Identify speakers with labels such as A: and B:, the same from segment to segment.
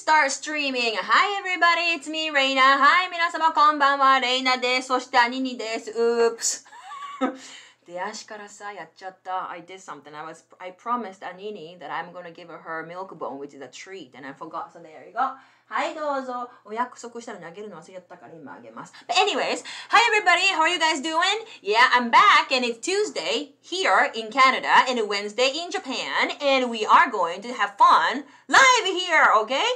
A: start streaming! everybody. It's me, Reina! はい、皆様こんばんは、レイナです。そして、アニニです。うープス。出足からさ、やっちゃった。I did something. I, was, I promised Anini that I'm gonna give her milk bone, which is a treat, and I forgot. So there you go. はいどうぞお約束したのにあげるの忘れちゃったから今あげます But anyways Hi everybody how are you guys doing? Yeah I'm back and it's Tuesday here in Canada and Wednesday in Japan and we are going to have fun live here okay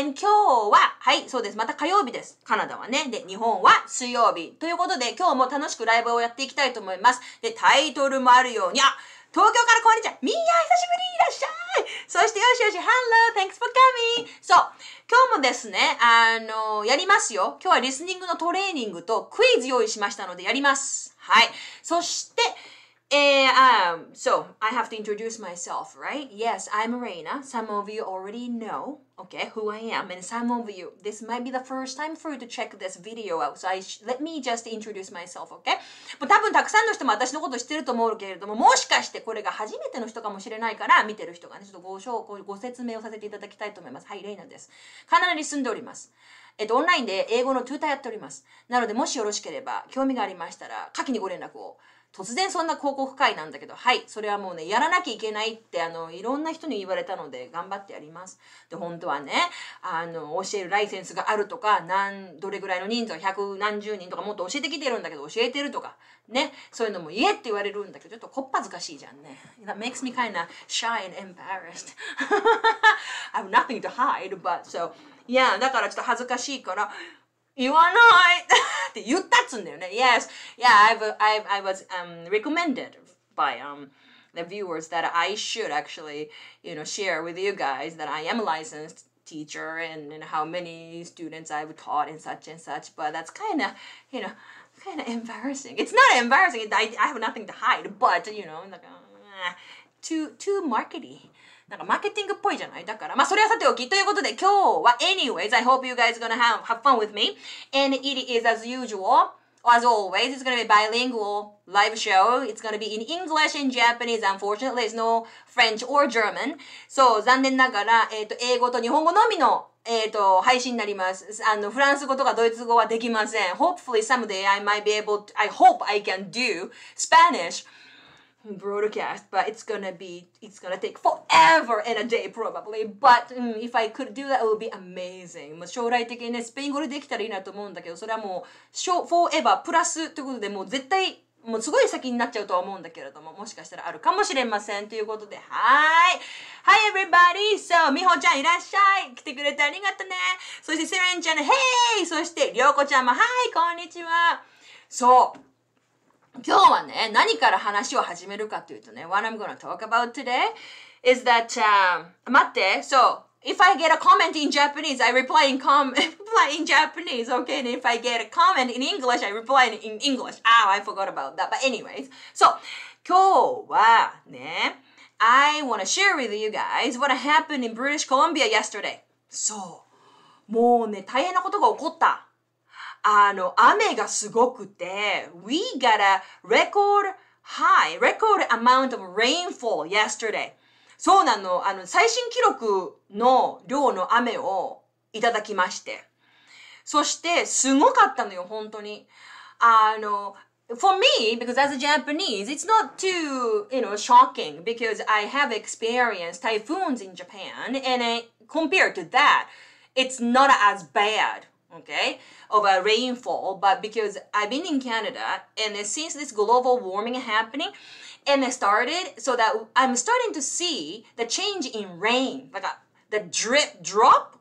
A: and 今日ははいそうですまた火曜日ですカナダはねで日本は水曜日ということで今日も楽しくライブをやっていきたいと思いますでタイトルもあるようにあ東京からこんにちは。みんな久しぶりいらっしゃい。そしてよしよし、ハロー、thanks for coming。そう。今日もですね、あの、やりますよ。今日はリスニングのトレーニングとクイズ用意しましたのでやります。はい。そして、えー、あ、um, so, I have to introduce myself, right?Yes, I'm Reina. Some of you already know. okay, who I am. And some of you, this might be the first time for you to check this video out. So I let me just introduce myself, okay? 多分たくさんの人も私のこと知ってると思うけれども、もしかしてこれが初めての人かもしれないから、見てる人がね、ちょっとご証拠、ご説明をさせていただきたいと思います。はい、レイナです。カナダに住んでおります。えっと、オンラインで英語のトゥーターやっております。なので、もしよろしければ、興味がありましたら、下記にご連絡を。突然そんな広告会なんだけどはいそれはもうねやらなきゃいけないってあのいろんな人に言われたので頑張ってやりますで本当はねあの教えるライセンスがあるとか何どれぐらいの人数百何十人とかもっと教えてきてるんだけど教えてるとかねそういうのも言えって言われるんだけどちょっとこっぱずかしいじゃんね That makes me kind a shy and embarrassed I have nothing to hide but so yeah だからちょっと恥ずかしいから you are not yeah, I've, I've, I was um, recommended by um, the viewers that I should actually, you know, share with you guys that I am a licensed teacher and, and how many students I've taught and such and such. But that's kind of, you know, kind of embarrassing. It's not embarrassing. I, I have nothing to hide, but you know, like, uh, too too markety. なんかマーケティングっぽいじゃないだから、まあそれはさておき。ということで今日は anyways, I hope you guys gonna have, have fun with me. And it is as usual. As always, it's gonna be bilingual live show. It's gonna be in English and Japanese. Unfortunately, it's no French or German. So, 残念ながら、えっ、ー、と、英語と日本語のみのえっ、ー、と、配信になります。あの、フランス語とかドイツ語はできません。Hopefully someday I might be able to, I hope I can do Spanish. broadcast but it's gonna be it's gonna take forever and a day probably but、um, if I could do that it would be amazing もう将来的にねスペイン語でできたらいいなと思うんだけどそれはもう forever プラスということでもう絶対もうすごい先になっちゃうとは思うんだけれどももしかしたらあるかもしれませんということではいはい everybody so みほちゃんいらっしゃい来てくれてありがとねそしてセレンちゃんの Hey そしてりょうこちゃんもはいこんにちはそう今日はね、何から話を始めるかというとね、what I'm gonna talk about today is that、um, 待って、so if I get a comment in Japanese, I reply in com reply in Japanese, okay? And if I get a comment in English, I reply in English. Ah, I forgot about that. But anyways, so 今日はね、I wanna share with you guys what happened in British Columbia yesterday. そう。もうね、大変なことが起こった。あの、雨がすごくて、we got a record high, record amount of rainfall yesterday. そうなの、あの、最新記録の量の雨をいただきまして。そして、すごかったのよ、本当に。あの、for me, because as a Japanese, it's not too, you know, shocking because I have experienced typhoons in Japan and I, compared to that, it's not as bad. okay, of a rainfall, but because I've been in Canada and since this global warming happening, and I started so that I'm starting to see the change in rain, like a, the drip drop.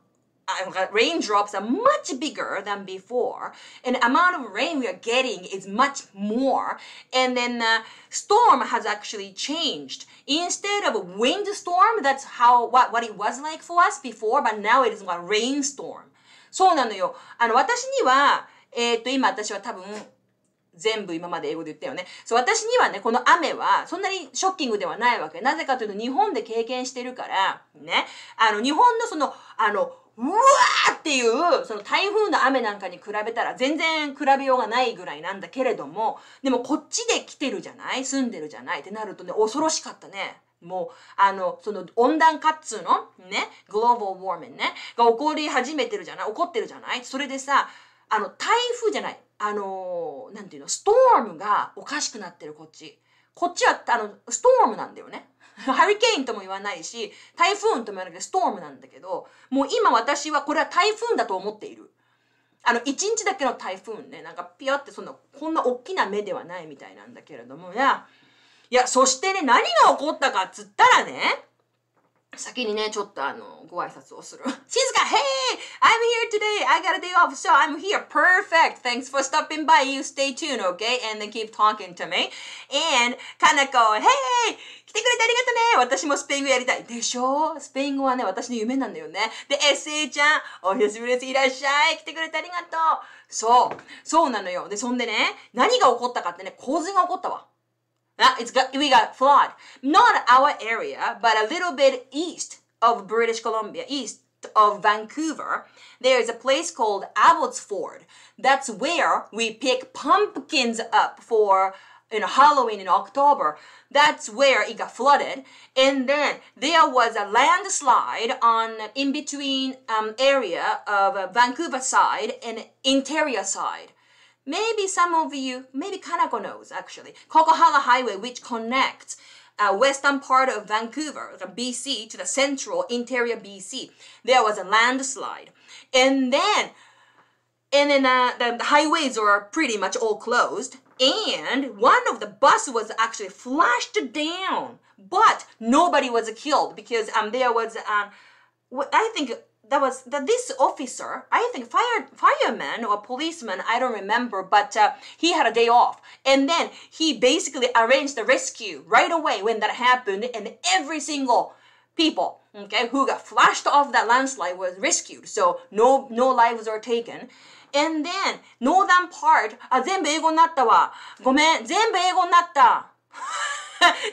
A: Uh, raindrops are much bigger than before, and amount of rain we are getting is much more. And then the storm has actually changed. Instead of a windstorm, that's how what, what it was like for us before, but now it is a rainstorm. そうなのよ。あの、私には、えー、っと、今私は多分、全部今まで英語で言ったよね。そう、私にはね、この雨はそんなにショッキングではないわけ。なぜかというと日本で経験してるから、ね。あの、日本のその、あの、うわーっていう、その台風の雨なんかに比べたら全然比べようがないぐらいなんだけれども、でもこっちで来てるじゃない住んでるじゃないってなるとね、恐ろしかったね。もう、あの、その温暖化っつうのね、グローバル・ウォーミングね、が起こり始めてるじゃない起こってるじゃないそれでさ、あの、台風じゃない、あの、なんていうの、ストームがおかしくなってる、こっち。こっちは、あの、ストームなんだよね。ハリケーンとも言わないし、台風とも言わないけど、ストームなんだけど、もう今私はこれは台風だと思っている。あの、一日だけの台風ね、なんかピヨってそんな、こんな大きな目ではないみたいなんだけれども、いや、いや、そしてね、何が起こったかっつったらね、先にね、ちょっとあの、ご挨拶をする。静か !Hey! I'm here today! I got a day off, so I'm here! Perfect! Thanks for stopping by! You stay tuned, okay? And then keep talking to me! And, かなこ Hey! 来てくれてありがとね私もスペイン語やりたいでしょスペイン語はね、私の夢なんだよね。で、SA ちゃんお久しぶりですいらっしゃい来てくれてありがとうそうそうなのよで、そんでね、何が起こったかってね、洪水が起こったわ。Now it's got, we got flood. Not our area, but a little bit east of British Columbia, east of Vancouver, there is a place called Abbotsford. That's where we pick pumpkins up for Halloween in October. That's where it got flooded. And then there was a landslide on in between um, area of Vancouver side and Interior side. Maybe some of you, maybe Kanako knows actually, Kokohama Highway, which connects uh, western part of Vancouver, BC, to the central interior BC. There was a landslide. And then, and then uh, the highways are pretty much all closed. And one of the bus was actually flashed down, but nobody was killed because um, there was, um, I think that was that this officer i think fire fireman or policeman i don't remember but uh, he had a day off and then he basically arranged the rescue right away when that happened and every single people okay who got flashed off that landslide was rescued so no no lives were taken and then northern part あ全部英語になったわごめん全部英語になった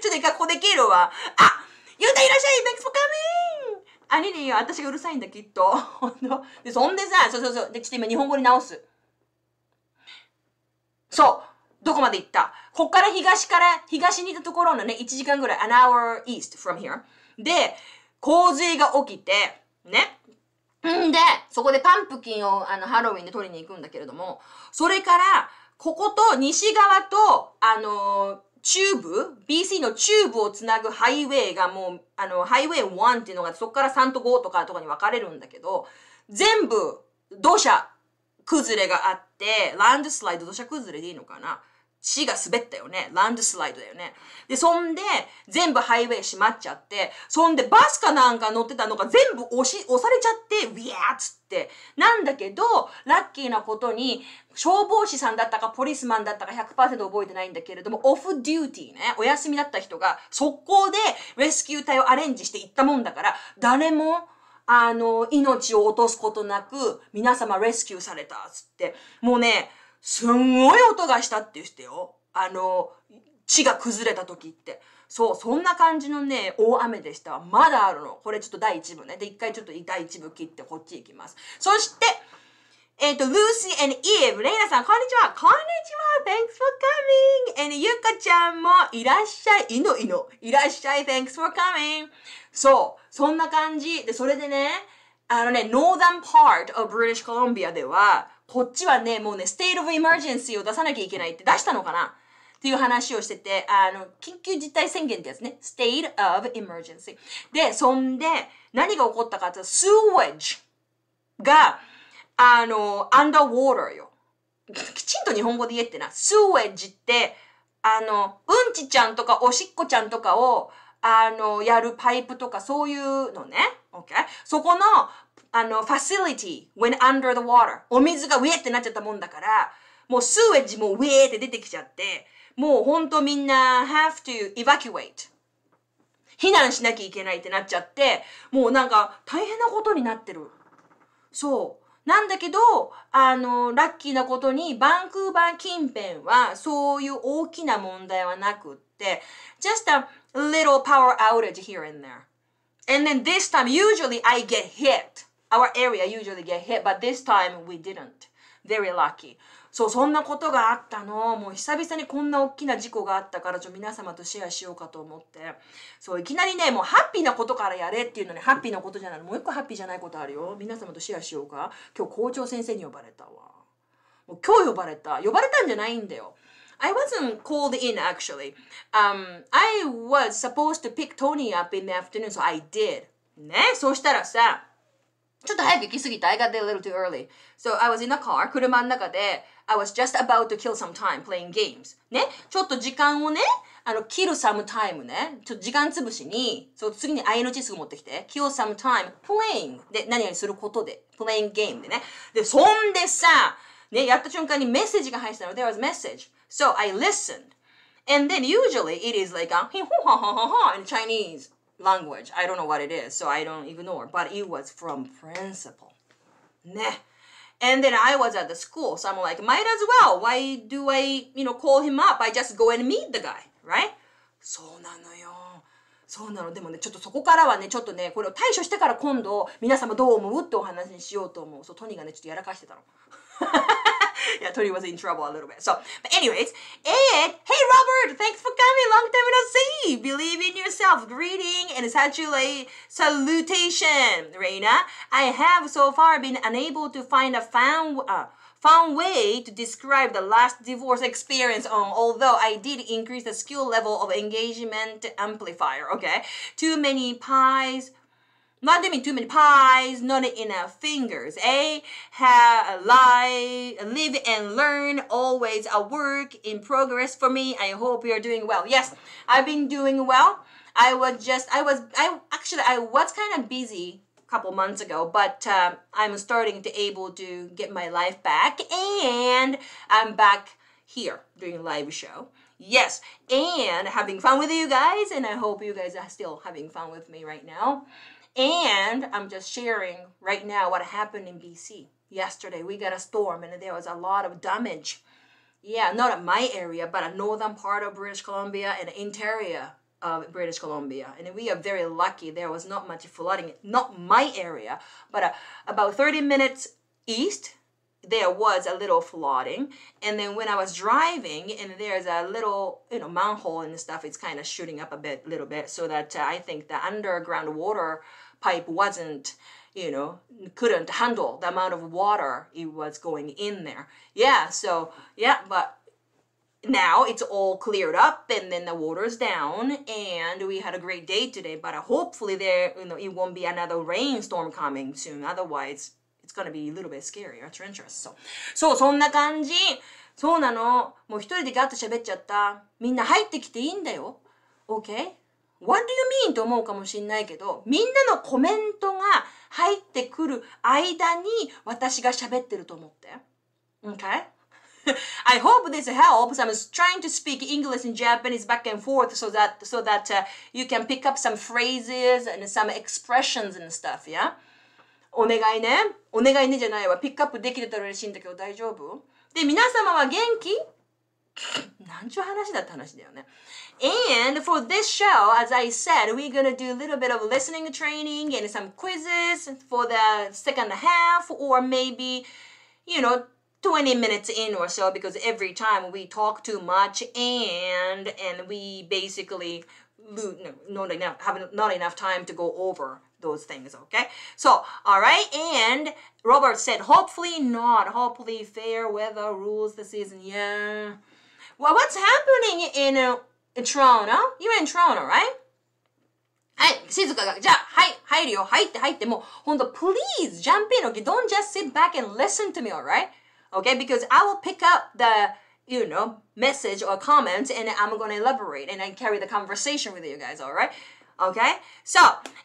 A: ちょっと一回ここで切るわあゆうたいらっしゃい for coming 兄に私がうるさいんだきっとでそんでさそうそうそうでちょっと今日本語に直すそうどこまで行ったこっから東から東にいたところのね1時間ぐらい an hour east from here で洪水が起きてねんでそこでパンプキンをあのハロウィンで取りに行くんだけれどもそれからここと西側とあのーチューブ ?BC のチューブをつなぐハイウェイがもう、あの、ハイウェイ1っていうのがそこから3と5とかとかに分かれるんだけど、全部土砂崩れがあって、ランドスライド土砂崩れでいいのかな地が滑ったよね。ランドスライドだよね。で、そんで、全部ハイウェイ閉まっちゃって、そんでバスかなんか乗ってたのが全部押し、押されちゃって、ウィアーつって。なんだけど、ラッキーなことに、消防士さんだったかポリスマンだったか100%覚えてないんだけれども、オフデューティーね、お休みだった人が、速攻でレスキュー隊をアレンジしていったもんだから、誰も、あの、命を落とすことなく、皆様レスキューされた、つって。もうね、すんごい音がしたって言ってよ。あの、地が崩れた時って。そう、そんな感じのね、大雨でした。まだあるの。これちょっと第一部ね。で、一回ちょっと第一部切ってこっち行きます。そして、えっ、ー、と、ルーシー and Eve。レイナさん、こんにちは。こんにちは。Thanks for coming. And ゆかちゃんも、いらっしゃい。いのいの。いらっしゃい。Thanks for coming. そう。そんな感じ。で、それでね、あのね、Northern part of British Columbia では、こっちはね、もうね、ステ a t e of emergency を出さなきゃいけないって出したのかなっていう話をしてて、あの、緊急事態宣言ってやつね。state of emergency。で、そんで、何が起こったかって、スウェッジが、あの、アンダーウォー e ーよ。きちんと日本語で言えってな。スウェッジって、あの、うんちちゃんとかおしっこちゃんとかを、あの、やるパイプとかそういうのね。OK? そこのあの、ファシリティ、when under the water。お水がウェってなっちゃったもんだから、もうスウェッジもウェーって出てきちゃって、もうほんとみんな have to evacuate。避難しなきゃいけないってなっちゃって、もうなんか大変なことになってる。そう。なんだけど、あの、ラッキーなことに、バンクーバー近辺は、そういう大きな問題はなくって、just a little power outage here and there. And then this time, usually I get hit. our area usually get hit, but this time we didn't. Very lucky. そう、そんなことがあったの。もう久々にこんな大きな事故があったから、ちょ皆様とシェアしようかと思って。そう、いきなりね、もうハッピーなことからやれっていうのに、ハッピーなことじゃないもう一個ハッピーじゃないことあるよ。皆様とシェアしようか。今日校長先生に呼ばれたわ。もう今日呼ばれた。呼ばれたんじゃないんだよ。I wasn't called in actually. Um, I was supposed to pick Tony up in the afternoon, so I did. ね、そうしたらさ、ちょっと早く行きすぎた。I got there a little too early. So I was in a car. 車の中で、I was just about to kill some time playing games. ね。ちょっと時間をね、あの、kill some time ね。ちょっと時間つぶしに、そう、次に ING すぐ持ってきて。kill some time playing で、何々することで。playing game でね。で、そんでさ、ね、やった瞬間にメッセージが入ってたの。There was message. So I listened. And then usually it is like a, ヒホハハハハ in Chinese. language. I don't know what it is, so I don't ignore. But it was from principal. ね。And then I was at the school, so I'm like, might as well. Why do I, you know, call him up? I just go and meet the guy, right? そうなのよ。そうなの。でもね、ちょっとそこからはね、ちょっとね、これを対処してから今度、皆様どう思うってお話にしようと思う。そう、トニーがね、ちょっとやらかしてたの。yeah, Tony was in trouble a little bit. So, but anyways, and hey Robert, thanks for coming. Long time no see. Believe in yourself. Greeting and satulate salutation, Reina. I have so far been unable to find a found. Uh, found way to describe the last divorce experience on, um, although I did increase the skill level of engagement amplifier, okay? Too many pies not even too many pies, not our fingers. Eh? A eh? a live and learn, always a work in progress for me. I hope you're doing well. Yes, I've been doing well. I was just I was I actually I was kind of busy a couple months ago, but um, I'm starting to able to get my life back, and I'm back here doing live show. Yes, and having fun with you guys, and I hope you guys are still having fun with me right now. And I'm just sharing right now what happened in BC yesterday. We got a storm and there was a lot of damage. Yeah, not in my area, but a northern part of British Columbia and interior of British Columbia. And we are very lucky. There was not much flooding, not my area, but uh, about 30 minutes east, there was a little flooding. And then when I was driving, and there's a little, you know, manhole and stuff, it's kind of shooting up a bit, little bit, so that uh, I think the underground water pipe wasn't you know couldn't handle the amount of water it was going in there yeah so yeah but now it's all cleared up and then the water's down and we had a great day today but uh, hopefully there you know it won't be another rainstorm coming soon otherwise it's gonna be a little bit scary or treacherous so そうそんな感じそうなのもう一人でガッと喋っちゃったみんな入ってきていいんだよ OK What do you mean? と思うかもしんないけど、みんなのコメントが入ってくる間に私が喋ってると思って。Okay? I hope this helps. I'm trying to speak English and Japanese back and forth so that so that uh, you can pick up some phrases and some expressions and stuff, yeah? お願いね。お願いねじゃないわ。ピックアップできてたら嬉しいんだけど大丈夫で、皆様は元気 And for this show, as I said, we're gonna do a little bit of listening training and some quizzes for the second half, or maybe, you know, 20 minutes in or so, because every time we talk too much and and we basically lose, no, not enough, have not enough time to go over those things, okay? So, all right, and Robert said, hopefully not, hopefully fair weather rules the season, yeah. Well, what's happening in, uh, in Toronto? You're in Toronto, right? はい、静かが、じゃあ、はい、入るよ、はいって入って、もう、ほんと、please jump in, okay? Don't just sit back and listen to me, alright? Okay, because I will pick up the, you know, message or comment and I'm gonna elaborate and I carry the conversation with you guys, alright? Okay? So,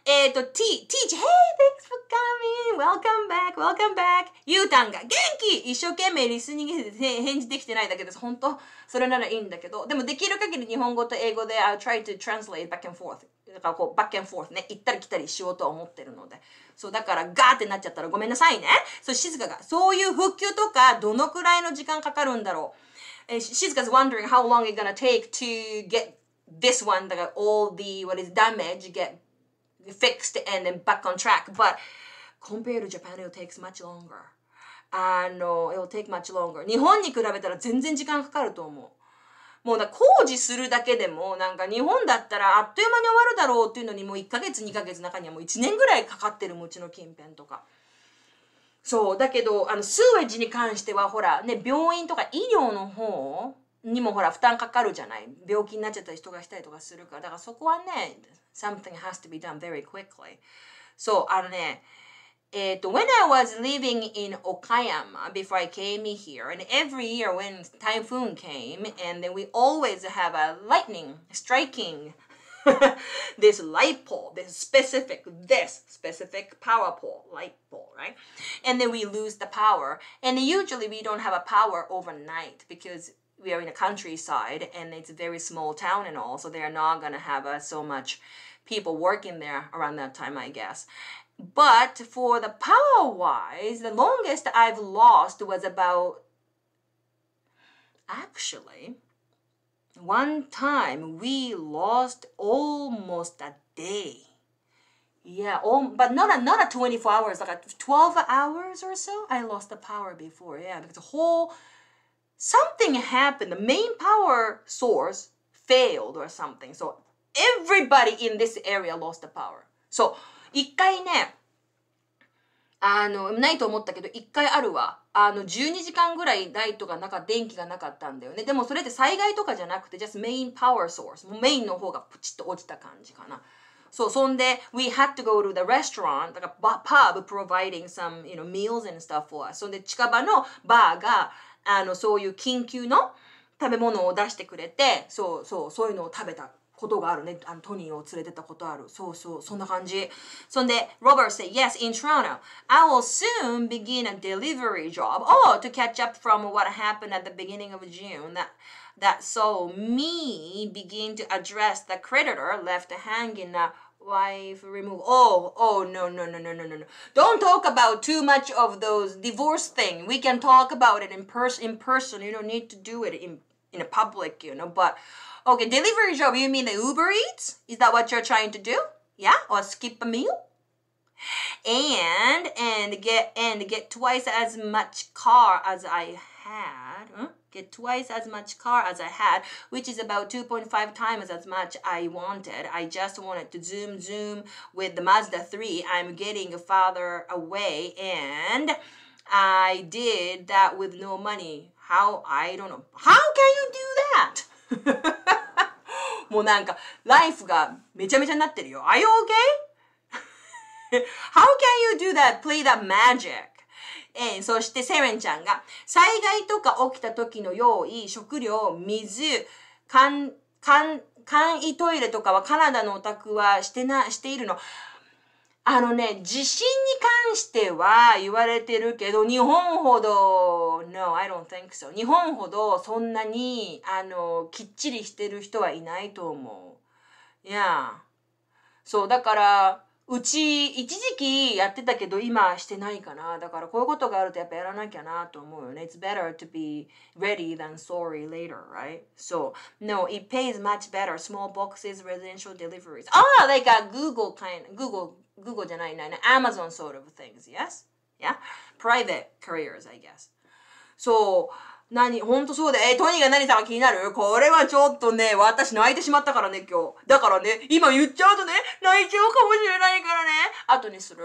A: eto, teach, t h e y thanks for coming, welcome back, welcome back. ゆうたんが元気一生懸命リスニングで返事できてないだけです。本当それならいいんだけど。でもできる限り日本語と英語で I'll try to translate back and forth. だからこう、back and forth ね。行ったり来たりしようと思ってるので。そう、だからガーってなっちゃったらごめんなさいね。そう、静かが。そういう復旧とかどのくらいの時間かかるんだろう。えー、静か it's wondering how long it's gonna take to get this one, that all the what is damage get fixed and then back on track. But compared to Japan, it takes much longer. あの、it'll take much longer. 日本に比べたら全然時間かかると思う。もうな、工事するだけでもなんか日本だったらあっという間に終わるだろうっていうのにもう1ヶ月2ヶ月中にはもう1年ぐらいかかってるもちの近辺とか。そうだけどあのスーエッジに関してはほらね病院とか医療の方にもほら負担かかるじゃない病気になっちゃった人が来たりとかするからだからそこはね something has to be done very quickly そうあのねえっと when I was living in Okayama before I came here and every year when typhoon came and then we always have a lightning striking this light pole, this specific, this specific power pole, light pole, right? And then we lose the power. And usually we don't have a power overnight because we are in the countryside and it's a very small town and all, so they are not gonna have uh, so much people working there around that time, I guess. But for the power wise, the longest I've lost was about actually one time we lost almost a day. Yeah, all, but not a, not a 24 hours, like a 12 hours or so. I lost the power before, yeah, because the whole something happened. The main power source failed or something. So everybody in this area lost the power. So 一回ね、あの、ないと思ったけど、一回あるわ。あの、12時間ぐらいライトがなか電気がなかったんだよね。でもそれって災害とかじゃなくて、just main power source。もうメインの方がプチッと落ちた感じかな。そう、そんで、we had to go to the restaurant, だから、pub providing some, you know, meals and stuff for us. そんで、近場のバーが、あのそういう緊急の食べ物を出してくれてそうそうそういうのを食べたことがあるね。あのトニーを連れてたことある。そうそう、そんな感じ。そんで、Robert said, Yes, in Toronto, I will soon begin a delivery job. Oh, to catch up from what happened at the beginning of June. That, that saw me begin to address the creditor left hanging a wife remove oh oh no no no no no no no don't talk about too much of those divorce thing we can talk about it in person in person you don't need to do it in in a public you know but okay delivery job you mean the uber eats is that what you're trying to do yeah or skip a meal and and get and get twice as much car as i had huh? get twice as much car as I had, which is about 2.5 times as much I wanted. I just wanted to zoom, zoom with the Mazda 3. I'm getting farther away and I did that with no money. How? I don't know. How can you do that? もうなんか、ライフがめちゃめちゃになってるよ。Are you okay? How can you do that? Play that magic? えー、そしてセレンちゃんが、災害とか起きた時の用意、食料、水、簡、簡、簡易トイレとかはカナダのお宅はしてな、しているの。あのね、地震に関しては言われてるけど、日本ほど、no, I don't think so. 日本ほどそんなに、あの、きっちりしてる人はいないと思う。いや。そう、だから、うち一時期やってたけど今してないかなだからこういうことがあるとやっぱやらなきゃなと思うよね It's better to be ready than sorry later right so no it pays much better small boxes residential deliveries ah like a Google kind Google Google じゃないない Amazon sort of things yes yeah private careers I guess so 何ほんとそうで。えー、トニーが何さんは気になるこれはちょっとね、私泣いてしまったからね、今日。だからね、今言っちゃうとね、泣いちゃうかもしれないからね。後にする。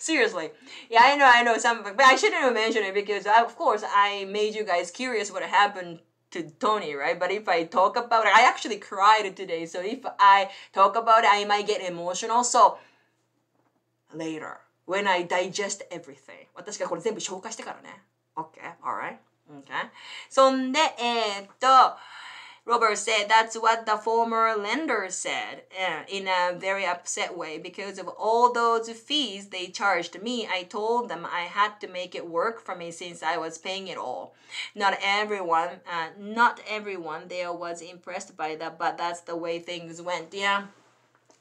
A: Seriously. Yeah, I know, I know something. But I shouldn't have mentioned it because, of course, I made you guys curious what happened to Tony, right? But if I talk about it, I actually cried today. So if I talk about it, I might get emotional. So later, when I digest everything. 私がこれ全部消化してからね。Okay, alright. Okay. So, Robert said that's what the former lender said uh, in a very upset way because of all those fees they charged me. I told them I had to make it work for me since I was paying it all. Not everyone, uh, not everyone there was impressed by that, but that's the way things went. Yeah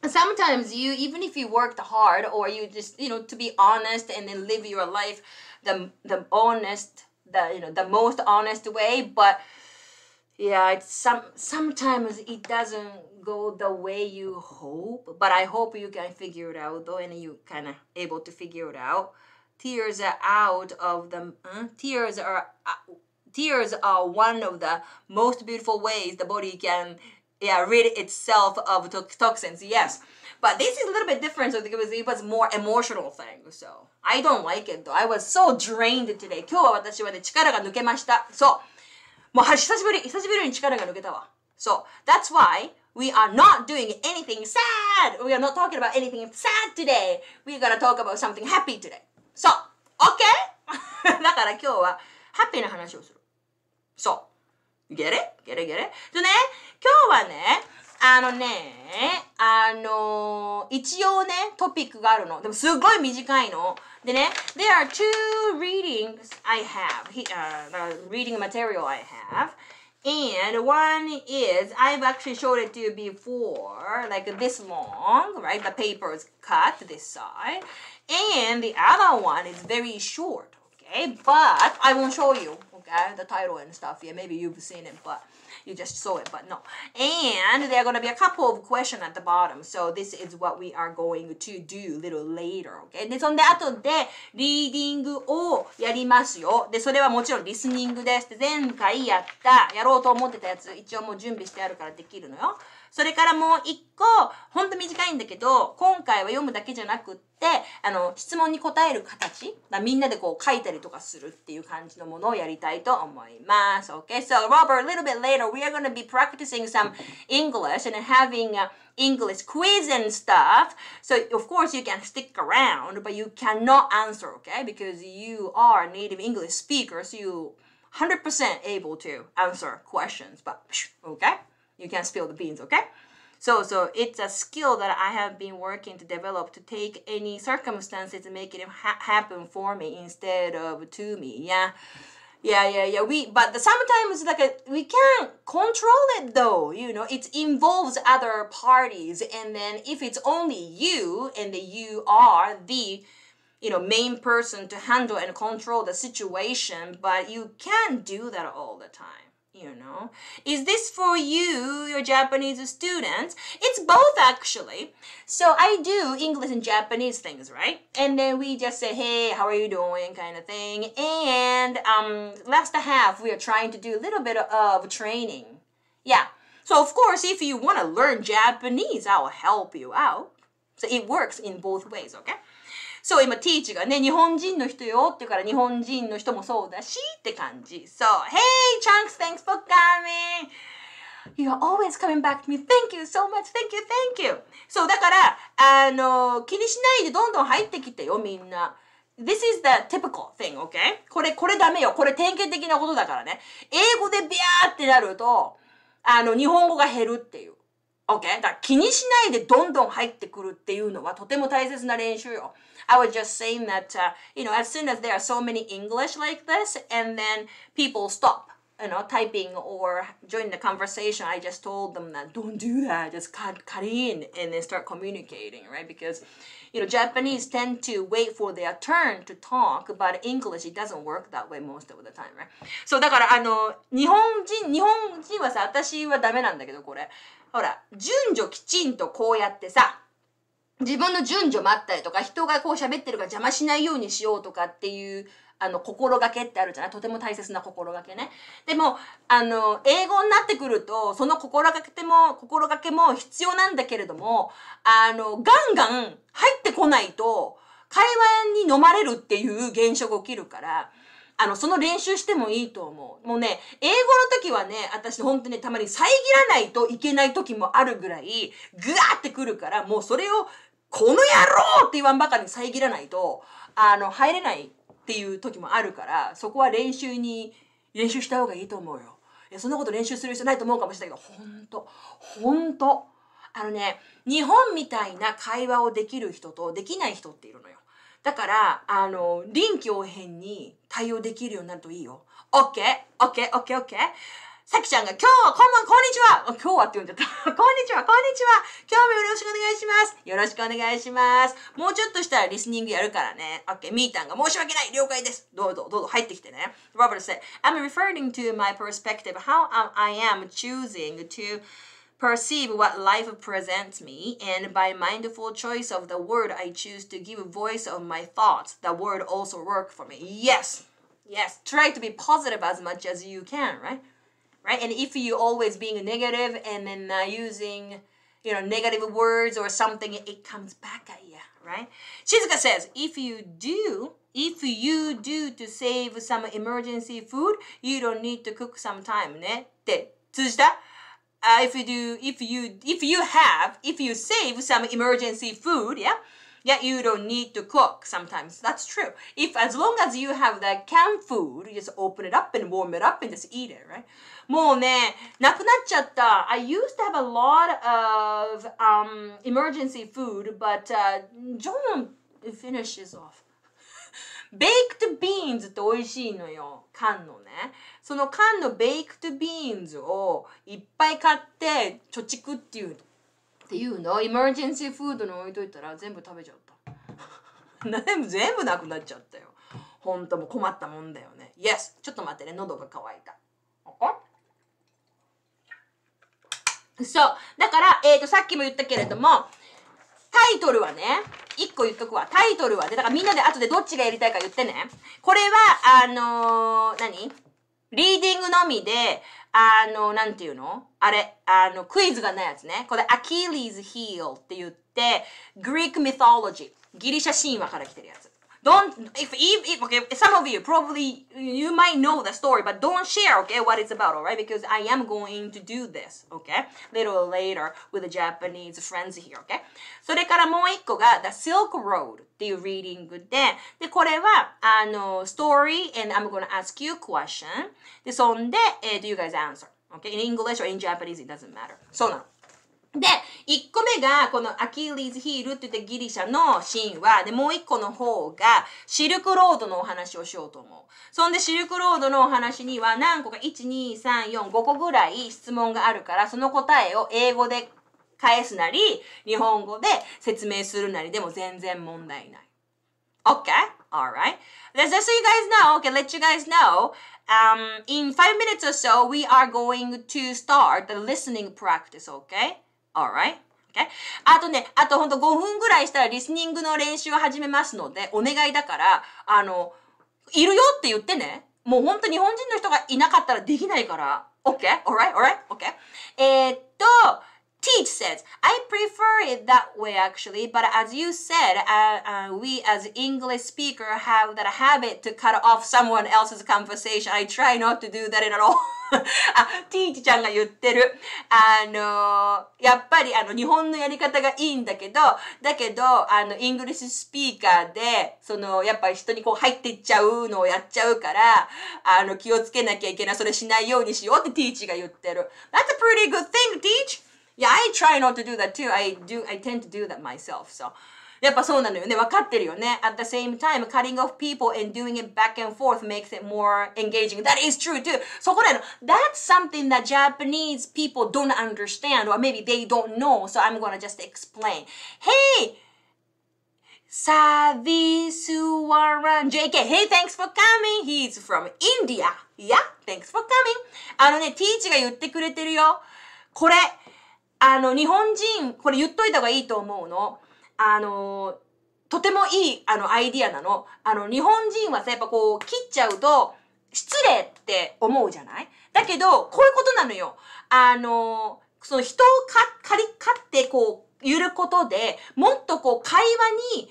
A: sometimes you even if you worked hard or you just you know to be honest and then live your life the the honest the you know the most honest way but yeah it's some sometimes it doesn't go the way you hope but i hope you can figure it out though and you kind of able to figure it out tears are out of the uh, tears are uh, tears are one of the most beautiful ways the body can yeah rid itself of toxins yes but this is a little bit different so it was more emotional thing so I don't like it. I was so drained today. 今日は私はね、力が抜けました。そう。もう、久しぶり、久しぶりに力が抜けたわ。そう。That's why we are not doing anything sad. We are not talking about anything sad today. We're gonna talk about something happy today. そう。OK? だから今日は、ハッピーな話をする。そう。ゲレゲレゲレでね、今日はね、あのね、あのー、一応ね、トピックがあるの。でもすごい短いの。Then there are two readings I have, uh, reading material I have. And one is, I've actually showed it to you before, like this long, right? The paper is cut this side. And the other one is very short, okay? But I won't show you, okay? The title and stuff, yeah, maybe you've seen it, but You just saw it, but no. And there are going to be a couple of questions at the bottom. So this is what we are going to do little later. Okay? で、そんで後で、リーディングをやりますよ。で、それはもちろんリスニングです。前回やった、やろうと思ってたやつ、一応もう準備してあるからできるのよ。それからもう一個、ほんと短いんだけど、今回は読むだけじゃなくって、あの、質問に答える形、みんなでこう書いたりとかするっていう感じのものをやりたいと思います。Okay, so Robert, a little bit later, we are going to be practicing some English and having a English quiz and stuff. So, of course, you can stick around, but you cannot answer, okay? Because you are native English speakers, you 100% able to answer questions, but okay? you can spill the beans, okay? So, so it's a skill that I have been working to develop to take any circumstances and make it ha happen for me instead of to me. Yeah, yeah, yeah, yeah. We but the, sometimes like a, uh, we can't control it though. You know, it involves other parties, and then if it's only you and the you are the you know main person to handle and control the situation, but you can't do that all the time you know. Is this for you, your Japanese students? It's both actually. So I do English and Japanese things, right? And then we just say, hey, how are you doing, kind of thing. And um, last half, we are trying to do a little bit of training. Yeah. So of course, if you want to learn Japanese, I'll help you out. So it works in both ways, okay? そう、今、ティーチがね、日本人の人よって言うから、日本人の人もそうだしって感じ。そう、Hey, Chunks, thanks for coming! You're always coming back to me. Thank you so much. Thank you. Thank you. そう、だから、あの、気にしないでどんどん入ってきてよ、みんな。This is the typical thing, okay? これ、これダメよ。これ典型的なことだからね。英語でビャーってなると、あの、日本語が減るっていう。OK? だから気にしないでどんどん入ってくるっていうのはとても大切な練習よ。I was just saying that,、uh, you know, as soon as there are so many English like this, and then people stop. You know, typing or join the conversation, I just told them that don't do that. Just cut, cut in and then start communicating, right? Because, you know, Japanese tend to wait for their turn to talk, but English, it doesn't work that way most of the time, right? So, だから、あの、日本人、日本人はさ、私はダメなんだけど、これ。ほら、順序きちんとこうやってさ、自分の順序待ったりとか、人がこう喋ってるから邪魔しないようにしようとかっていう、あの、心がけってあるじゃないとても大切な心がけね。でも、あの、英語になってくると、その心がけても、心がけも必要なんだけれども、あの、ガンガン入ってこないと、会話に飲まれるっていう現象が起きるから、あの、その練習してもいいと思う。もうね、英語の時はね、私本当にたまに遮らないといけない時もあるぐらい、ぐわーってくるから、もうそれを、この野郎って言わんばかりに遮らないと、あの、入れないっていう時もあるから、そこは練習に、練習した方がいいと思うよ。いや、そんなこと練習する必要ないと思うかもしれないけど、ほんと、ほんと。あのね、日本みたいな会話をできる人とできない人っているのよ。だからあの臨機応変に対応できるようになるといいよ OKOKOKOK さきちゃんが今日、こんばん、こんにちは今日はって言うんだった。こんにちは、こんにちは今日もよろしくお願いしますよろしくお願いしますもうちょっとしたらリスニングやるからね。OK、みーたんが申し訳ない了解ですどうぞ、どうぞ、入ってきてね。Robert said, I'm referring to my perspective how I am choosing to perceive what life presents me, and by mindful choice of the word I choose to give voice of my thoughts, the word also work for me. Yes, yes, try to be positive as much as you can, right? Right? And if you always being negative and then uh, using you know negative words or something, it comes back at you, right? Shizuka says, if you do if you do to save some emergency food, you don't need to cook some time ねって通じた uh, if you do if you if you have if you save some emergency food yeah yeah you don't need to cook sometimes that's true if as long as you have the canned food you just open it up and warm it up and just eat it right I used to have a lot of um, emergency food, but uh, John finishes off. ベイクトビーンズって美味しいのよ。缶のね。その缶のベイクトビーンズをいっぱい買って貯蓄っていうっていうの。エマージェンシーフードに置いといたら全部食べちゃった。全部、全部なくなっちゃったよ。ほんとも困ったもんだよね。Yes! ちょっと待ってね。喉が渇いた。そう。だから、えっ、ー、と、さっきも言ったけれども、タイトルはね、一個言っとくわ。タイトルはね、だからみんなで後でどっちがやりたいか言ってね。これは、あのー、何リーディングのみで、あの、なんていうのあれ、あの、クイズがないやつね。これ、アキリーズ・ヒールって言って、グリーク・ミトロジー。ギリシャ神話から来てるやつ。Don't if if, okay. Some of you probably you might know the story, but don't share okay what it's about, all right? Because I am going to do this, okay? Little later with the Japanese friends here, okay? それからもう一個が The Silk Road reading good っていうリーディングで、でこれはあの story and I'm gonna ask you question でそんで、えー、do eh, you guys answer? Okay, in English or in Japanese, it doesn't matter. So now. で、1個目がこのアキリーズヒールって言ってギリシャの神話。で、もう1個の方がシルクロードのお話をしようと思う。そんでシルクロードのお話には何個か1、2、3、4、5個ぐらい質問があるから、その答えを英語で返すなり、日本語で説明するなりでも全然問題ない。Okay? Alright. Let's just so you guys know, okay, let you guys know. Um, in five minutes or so, we are going to start the listening practice, okay? Alright? Okay? あとね、あとほんと5分ぐらいしたらリスニングの練習を始めますので、お願いだから、あの、いるよって言ってね。もうほんと日本人の人がいなかったらできないから。OK?Alright?Alright?OK?、Okay? Okay? えー、っと、Teach says, I prefer it that way actually, but as you said, uh, uh, we as English speaker have that habit to cut off someone else's conversation. I try not to do that at all. あ、ティーチちゃんが言ってる。あのやっぱりあの、日本のやり方がいいんだけど、だけど、あの、イングリッシュスピーカーで、その、やっぱり人にこう入ってっちゃうのをやっちゃうから、あの、気をつけなきゃいけない、それしないようにしようってティーチが言ってる。That's a pretty good thing, teach! I try not to do that too. I do, I tend to do that myself. So. at the same time, cutting off people and doing it back and forth makes it more engaging. That is true too. that's something that Japanese people don't understand or maybe they don't know. So I'm gonna just explain. Hey! サービスワラン JK Hey thanks for coming He's from India Yeah thanks for coming あのねティーチが言ってくれてるよこれあの、日本人、これ言っといた方がいいと思うの。あの、とてもいい、あの、アイディアなの。あの、日本人はさ、やっぱこう、切っちゃうと、失礼って思うじゃないだけど、こういうことなのよ。あの、その人をか、借り、勝ってこう、言うことで、もっとこう、会話に、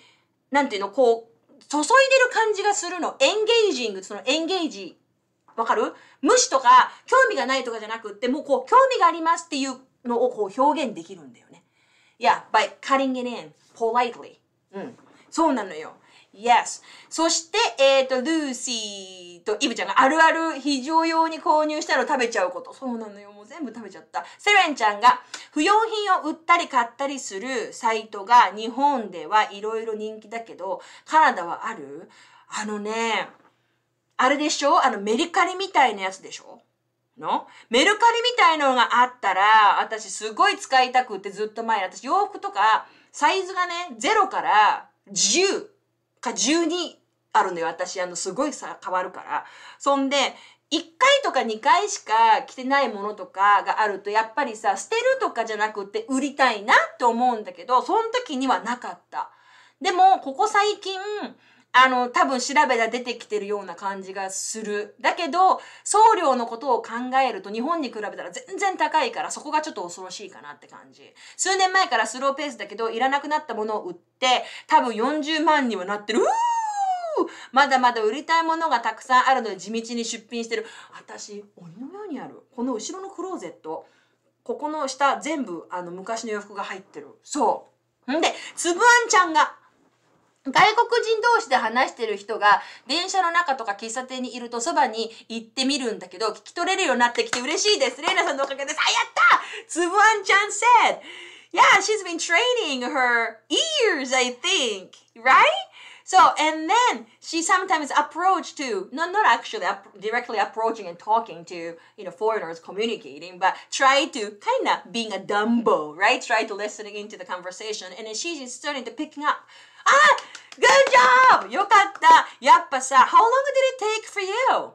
A: なんていうの、こう、注いでる感じがするの。エンゲージング、そのエンゲージ。わかる無視とか、興味がないとかじゃなくって、もうこう、興味がありますっていうのをこう表現できるんだよね。Yeah, by cutting it in politely. うん。そうなのよ。Yes. そして、えっ、ー、と、ルーシーとイブちゃんがあるある非常用に購入したのを食べちゃうこと。そうなのよ。もう全部食べちゃった。セレンちゃんが不用品を売ったり買ったりするサイトが日本ではいろいろ人気だけど、カナダはあるあのね、あれでしょあのメリカリみたいなやつでしょのメルカリみたいのがあったら、私すごい使いたくってずっと前に、私洋服とか、サイズがね、0から10か12あるのよ。私、あの、すごいさ、変わるから。そんで、1回とか2回しか着てないものとかがあると、やっぱりさ、捨てるとかじゃなくて売りたいなって思うんだけど、その時にはなかった。でも、ここ最近、あの、多分調べた出てきてるような感じがする。だけど、送料のことを考えると日本に比べたら全然高いから、そこがちょっと恐ろしいかなって感じ。数年前からスローペースだけど、いらなくなったものを売って、多分40万にはなってる。うまだまだ売りたいものがたくさんあるので地道に出品してる。私、鬼のようにある。この後ろのクローゼット、ここの下全部あの昔の洋服が入ってる。そう。んで、つぶあんちゃんが外国人同士で話してる人が電車の中とか喫茶店にいるとそばに行ってみるんだけど聞き取れるようになってきて嬉しいです。レイナさんのおかげです。あ、やったつぶあんちゃん said! Yeah, she's been training her ears, I think, right? So, and then she sometimes approached to, not, not actually ap- directly approaching and talking to, you know, foreigners communicating, but try to kind of being a dumbo, right? Try to listening into the conversation. And then she's starting to picking up あ !Good job! よかったやっぱさ、How long did it take for you?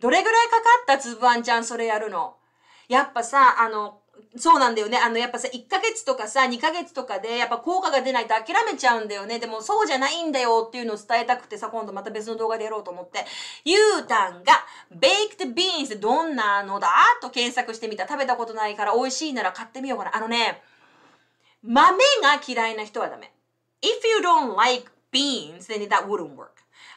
A: どれぐらいかかったつぶあんちゃんそれやるの。やっぱさ、あの、そうなんだよね。あの、やっぱさ、1ヶ月とかさ、2ヶ月とかで、やっぱ効果が出ないと諦めちゃうんだよね。でも、そうじゃないんだよっていうのを伝えたくてさ、今度また別の動画でやろうと思って。ゆうたんが、baked beans ってどんなのだと検索してみた。食べたことないから美味しいなら買ってみようかな。あのね、豆が嫌いな人はダメ。if you don't like beans, then that wouldn't work.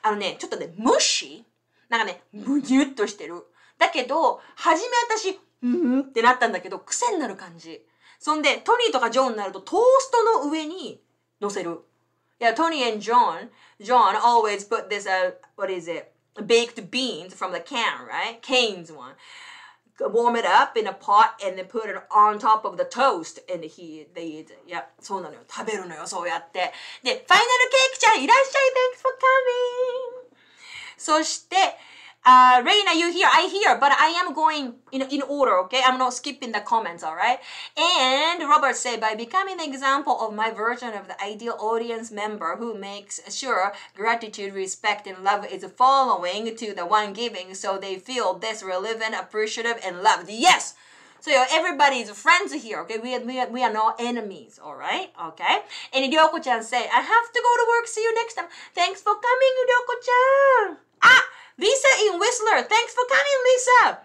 A: あのね、ちょっとね、無視なんかね、むぎゅっとしてる。だけど、はじめ私、うんってなったんだけど、癖になる感じ。そんで、トニーとかジョンになると、トーストの上に乗せる。いや、トニー and John, John always put this, uh, what is it? Baked beans from the can, right? Cane's one. warm it up in a pot and then put it on top of the toast and he they eat いやそうなのよ食べるのよそうやってでファイナルケーキちゃんいらっしゃい thanks for coming そして Uh, Reina, you here? I hear, but I am going in, in order, okay? I'm not skipping the comments, all right? And Robert said, by becoming an example of my version of the ideal audience member who makes sure gratitude, respect, and love is following to the one giving so they feel this relevant, appreciative, and loved. Yes! So everybody is friends here, okay? We are, we are, we are not enemies, all right? Okay? And Ryoko-chan said, I have to go to work. See you next time. Thanks for coming, Ryoko-chan. Ah! Lisa in Whistler! Thanks for coming, Lisa!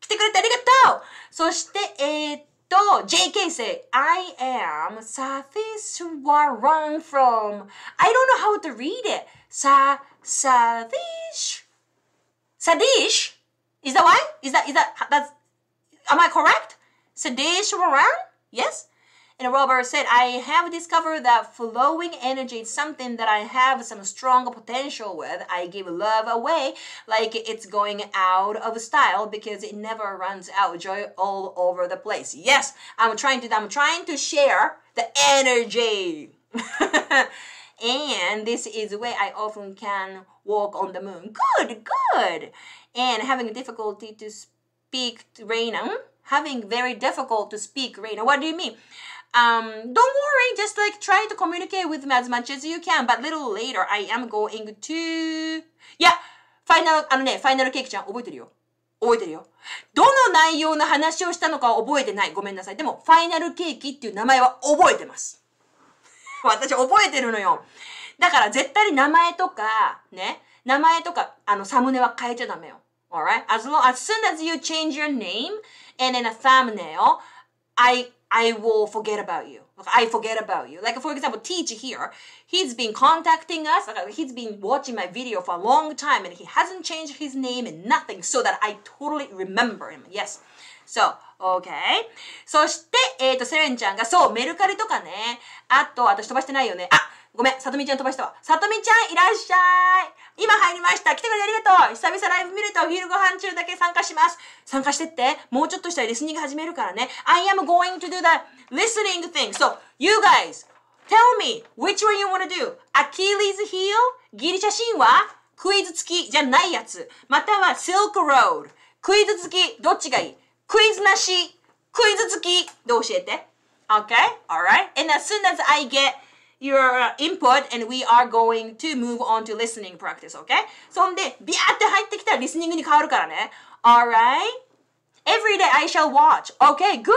A: 来てくれてありがとうそして、えー、っと、JK say, I am Satiswaran from, I don't know how to read it. Sa, Sadish. Sadish? Is that why? Is that, is that, that's, am I correct? Sadish Waran? Yes? And Robert said, I have discovered that flowing energy is something that I have some strong potential with. I give love away like it's going out of style because it never runs out. Joy all over the place. Yes, I'm trying to I'm trying to share the energy. and this is where I often can walk on the moon. Good, good. And having difficulty to speak to Rainham having very difficult to speak right What do you mean? Um, don't worry, just like try to communicate with m e as much as you can. But little later, I am going to... いや、final あのね、ファイナルケーキちゃん覚えてるよ。覚えてるよ。どの内容の話をしたのかは覚えてない。ごめんなさい。でも、ファイナルケーキっていう名前は覚えてます。私覚えてるのよ。だから絶対に名前とか、ね、名前とか、あの、サムネは変えちゃダメよ。Alright? As long, as soon as you change your name and then a thumbnail, I I will forget about you. I forget about you. Like for example, teacher here, he's been contacting us. He's been watching my video for a long time, and he hasn't changed his name and nothing, so that I totally remember him. Yes. So okay. そして、えっ、ー、と、セレンちゃんが、そう、メルカリとかね。あと、私飛ばしてないよね。あごめん、さとみちゃん飛ばしたわ。さとみちゃん、いらっしゃい。今入りました。来てくれてありがとう。久々ライブ見ると、お昼ご飯中だけ参加します。参加してって。もうちょっとしたらリスニング始めるからね。I am going to do the listening thing. So, you guys, tell me, which one you wanna do? Achilles heel? ギリシャ神話クイズ付きじゃないやつ。または Silk Road。クイズ付き、どっちがいいクイズなし、クイズ付きで教えて。Okay? Alright? And as soon as I get your uh, input and we are going to move on to listening practice, okay? そんで、ビャーって入ってきたらリスニングに変わるからね。Alright? Every day I shall watch. Okay, good.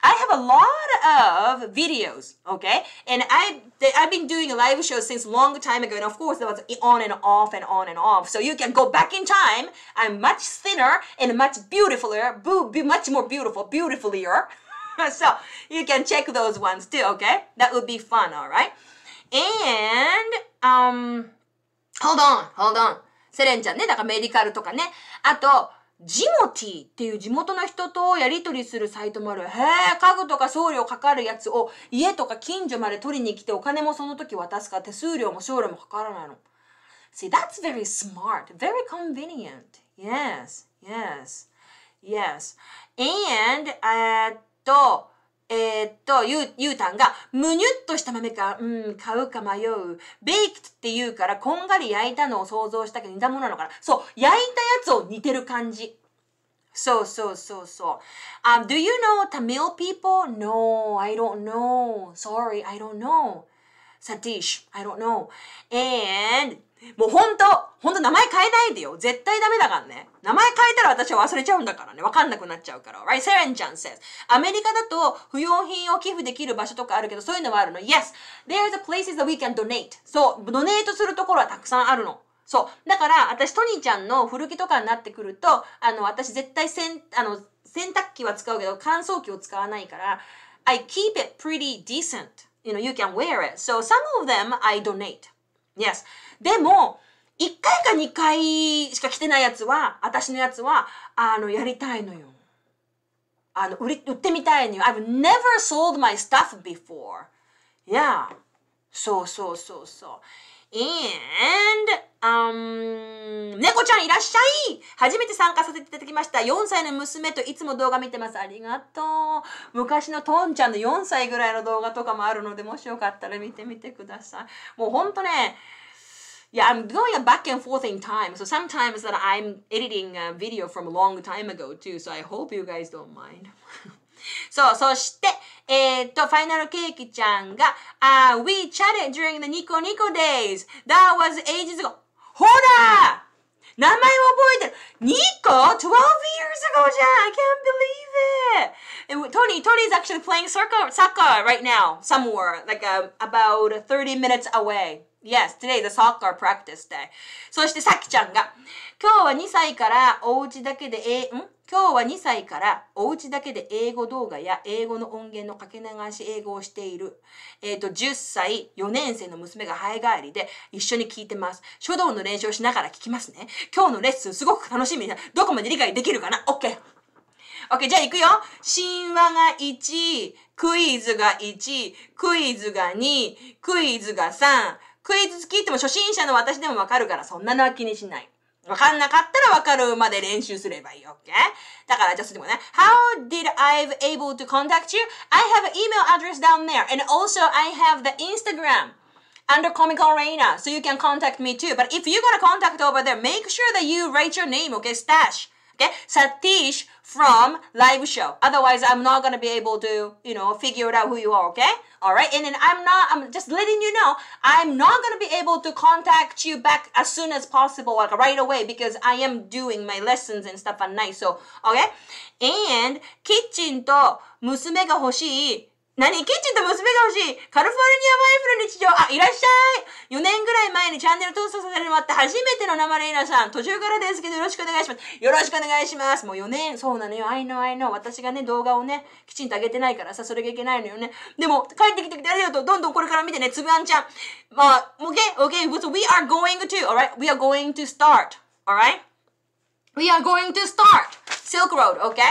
A: I have a lot of videos. Okay, and I I've been doing a live show since long time ago, and of course it was on and off and on and off. So you can go back in time. I'm much thinner and much beautifuler, much more beautiful, beautifulier. so you can check those ones too, okay? That would be fun, all right? And, um, hold on, hold on. セレンちゃんね、だからメディカルとかね。あと、ジモティっていう地元の人とやり取りするサイトもある。へえ、家具とか送料かかるやつを家とか近所まで取りに来てお金もその時渡すから手数料も送料もかからないの。See, that's very smart, very convenient. Yes, yes, yes. And, えっと、えー、っと、ゆう、ゆうたんが、むにゅっとした豆か、うん、買うか迷う。ベイクって言うから、こんがり焼いたのを想像したけど、似たものなのかな。そう、焼いたやつを似てる感じ。そうそうそうそう。Um, do you know Tamil people? No, I don't know. Sorry, I don't know. Satish, I don't know. And もうほんと、ほんと名前変えないでよ。絶対ダメだからね。名前変えたら私は忘れちゃうんだからね。わかんなくなっちゃうから。Right? Seren ちゃん says. アメリカだと不用品を寄付できる場所とかあるけど、そういうのはあるの。Yes, there's a places that we can donate. そう、ドネートするところはたくさんあるの。そう。だから、私、トニーちゃんの古着とかになってくると、あの、私絶対せん、あの、洗濯機は使うけど、乾燥機を使わないから、I keep it pretty decent. You know, you can wear it. So some of them I donate. Yes. でも、1回か2回しか来てないやつは、私のやつは、あの、やりたいのよ。あの、売り、売ってみたいのよ。I've never sold my stuff before. Yeah. そうそうそうそう。And, um, 猫ちゃんいらっしゃい初めて参加させていただきました。4歳の娘といつも動画見てます。ありがとう。昔のトンちゃんの4歳ぐらいの動画とかもあるので、もしよかったら見てみてください。もうほんとね、yeah, I'm going back and forth in time. So sometimes that I'm editing a video from a long time ago too. So I hope you guys don't mind. そう、そして、えー、っと、ファイナルケーキちゃんが、uh, We chatted during the Nico Nico days. That was ages ago. Nico? !12 years ago じゃん !I can't believe it! Tony, Tony's actually playing soccer, soccer right now, somewhere, like um, about 30 minutes away. Yes, today the soccer practice day. そしてさきちゃんが、今日は2歳からお家だけで、え、ん今日は2歳からお家だけで英語動画や英語の音源のかけ流し英語をしている。えっ、ー、と、10歳4年生の娘が生え帰りで一緒に聞いてます。書道の練習をしながら聞きますね。今日のレッスンすごく楽しみな。どこまで理解できるかな ?OK。OK, じゃあ行くよ。神話が1、クイズが1、クイズが2、クイズが3、クイズ好きっても初心者の私でもわかるから、そんなのは気にしない。わかんなかったらわかるまで練習すればいい。OK? だから、じゃあ、それでもね。How did I able to contact you?I have an email address down there. And also, I have the Instagram. under Comical Reina, so you can contact me too. But if you're gonna contact over there, make sure that you write your name, okay? Stash. Okay, Satish from live show. Otherwise, I'm not gonna be able to, you know, figure it out who you are. Okay, all right. And then I'm not. I'm just letting you know. I'm not gonna be able to contact you back as soon as possible, like right away, because I am doing my lessons and stuff at night. So okay, and kitchen と娘が欲しい何キッチンと娘が欲しいカリフォルニアワイフの日常あ、いらっしゃい !4 年ぐらい前にチャンネル登録させてもらって初めての生レイナさん、途中からですけどよろしくお願いしますよろしくお願いしますもう4年、そうなのよ、I know, I know. 私がね、動画をね、きちんと上げてないからさ、それがいけないのよね。でも、帰ってきてくれると、どんどんこれから見てね、つぶあんちゃん。まあ、OK, OK, so we are going to, alright? We are going to start, alright? We are going to start! Silk Road, okay?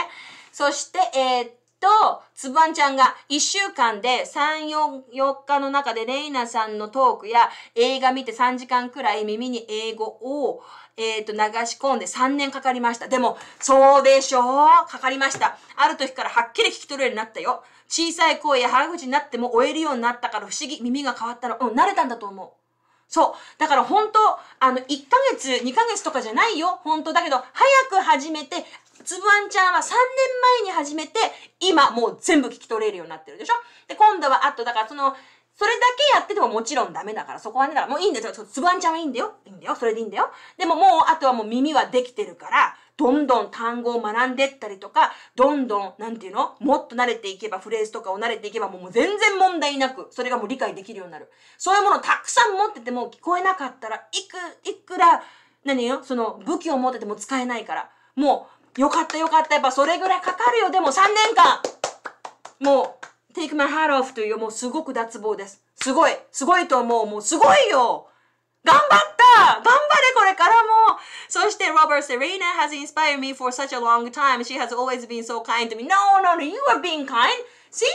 A: そして、えー、っと、つぶあんちゃんが1週間で3、4, 4日の中でレイナさんのトークや映画見て3時間くらい耳に英語を、えっ、ー、と流し込んで3年かかりました。でも、そうでしょうかかりました。ある時からはっきり聞き取れるようになったよ。小さい声や腹口になっても終えるようになったから不思議。耳が変わったの。うん、慣れたんだと思う。そう。だから本当、あの、1ヶ月、2ヶ月とかじゃないよ。本当だけど、早く始めて、つぶあんちゃんは3年前に始めて、今もう全部聞き取れるようになってるでしょで、今度は、あと、だからその、それだけやっててももちろんダメだから、そこはね、だからもういいんですよ。つぶあんちゃんはいいんだよ。いいんだよ。それでいいんだよ。でももう、あとはもう耳はできてるから、どんどん単語を学んでったりとか、どんどん、なんていうのもっと慣れていけば、フレーズとかを慣れていけば、もう全然問題なく、それがもう理解できるようになる。そういうものをたくさん持ってても聞こえなかったら、いく、いくら、何よその武器を持ってても使えないから、もう、よかったよかった。やっぱそれぐらいかかるよ。でも3年間もう、take my heart off というもうすごく脱帽です。すごい。すごいと思う。もうすごいよ頑張った頑張れこれからもそして、Robert Serena has inspired me for such a long time. She has always been so kind to me. No, no, no, you are being kind. See?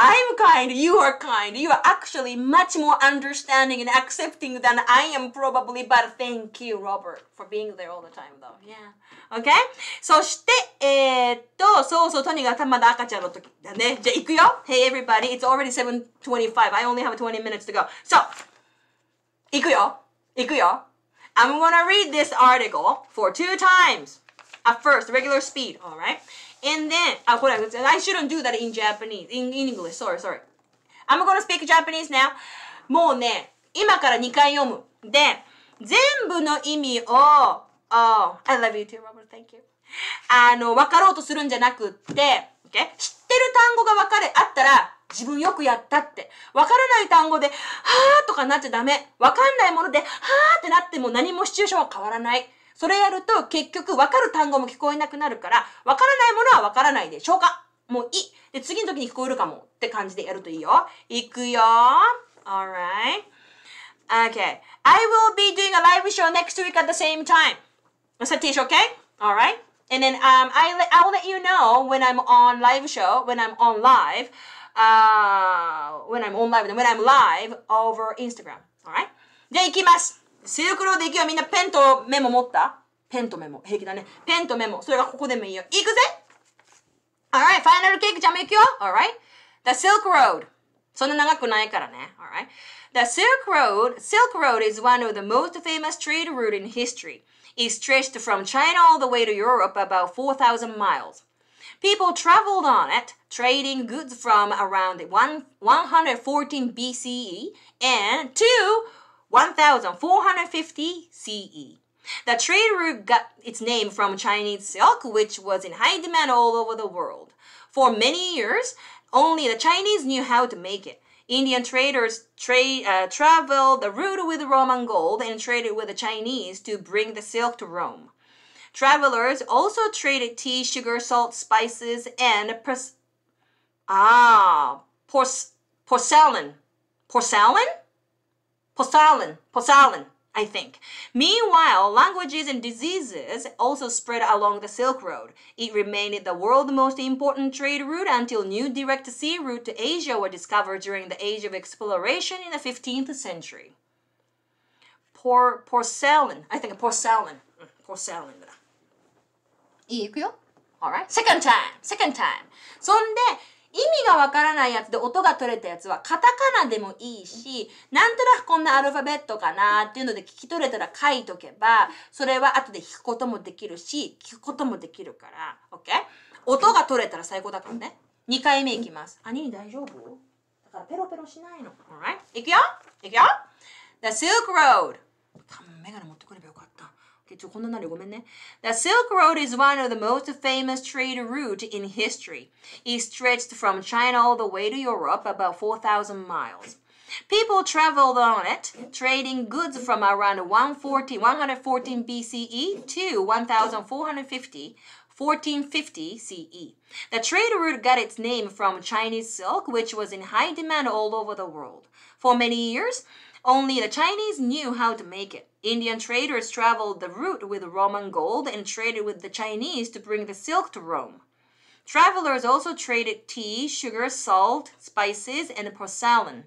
A: I'm kind, you are kind, you are actually much more understanding and accepting than I am probably, but thank you, Robert, for being there all the time, though. Yeah. Okay? そして、えー、っと、そうそう、トニーがまだ赤ちゃんの時だね。じゃあ、行くよ。Hey, eh, everybody, it's already 7.25. I only have 20 minutes to go. So, 行くよ。行くよ。I'm gonna read this article for two times. At first, regular speed, alright? And then, あ、これ、I shouldn't do that in Japanese, in, in English, sorry, sorry. I'm gonna speak Japanese now. もうね、今から2回読む。で、全部の意味を、oh, I love you too, Robert, thank you. あの、分かろうとするんじゃなくって、okay? 知ってる単語が分かれ、あったら、自分よくやったって。わからない単語で、はーとかなっちゃダメ。わかんないもので、はーってなっても何もシチュエーションは変わらない。それやると結局わかる単語も聞こえなくなるから、わからないものはわからないで消化。もういい。で、次の時に聞こえるかもって感じでやるといいよ。いくよ。alright. Okay. I will be doing a live show next week at the same time. Satish, okay? Alright. And then um, I let, I'll let you know when I'm on live show, when I'm on live, uh, when I'm on live, when I'm live over Instagram. Alright? じゃあ行きます。シルクロード行くよ。みんなペンとメモ持ったペンとメモ。平気だね。ペンとメモ。それがここでもいいよ。行くぜ !Alright, ファイナルケーキちゃんも行くよ !Alright? The Silk Road. そんな長くないからね。Alright? The Silk Road, Silk Road is one of the most famous trade route in history. It stretched from China all the way to Europe about 4,000 miles. People traveled on it, trading goods from around 114 BCE and to 1450 CE. The trade route got its name from Chinese silk, which was in high demand all over the world. For many years, only the Chinese knew how to make it. Indian traders trade, uh, traveled the route with Roman gold and traded with the Chinese to bring the silk to Rome. Travelers also traded tea, sugar, salt, spices, and ah, porcelain. Porcelain? Porcelain, porcelain, I think. Meanwhile, languages and diseases also spread along the Silk Road. It remained the world's most important trade route until new direct sea route to Asia were discovered during the Age of Exploration in the 15th century. Por porcelain, I think porcelain, porcelain All second time, second time. そんで、意味がわからないやつで音が取れたやつはカタカナでもいいし、なんとなくこんなアルファベットかなっていうので聞き取れたら書いとけば、それは後で弾くこともできるし、聞くこともできるから、OK? 音が取れたら最高だからね。2回目いきます。兄に大丈夫だからペロペロしないの。Alright? いくよいくよ ?The Silk Road! 多分メガネ持ってくればよかった。The Silk Road is one of the most famous trade routes in history. It stretched from China all the way to Europe, about 4,000 miles. People traveled on it, trading goods from around 114, 114 BCE to 1450 1450 CE. The trade route got its name from Chinese silk, which was in high demand all over the world. For many years, only the Chinese knew how to make it. Indian traders traveled the route with Roman gold and traded with the Chinese to bring the silk to Rome. Travelers also traded tea, sugar, salt, spices, and porcelain.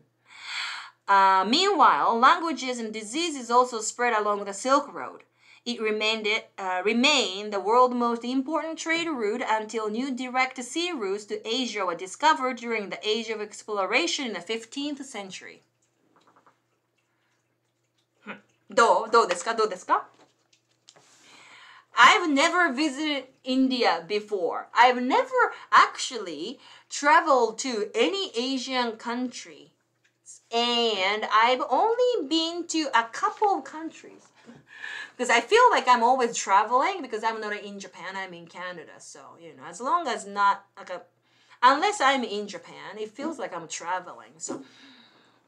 A: Uh, meanwhile, languages and diseases also spread along the Silk Road. It remained, uh, remained the world's most important trade route until new direct sea routes to Asia were discovered during the Age of Exploration in the 15th century. どうどうですかどうですか I've never visited India before. I've never actually traveled to any Asian country. And I've only been to a couple of countries. Because I feel like I'm always traveling because I'm not in Japan, I'm in Canada. So, you know, as long as not like a unless I'm in Japan, it feels like I'm traveling. So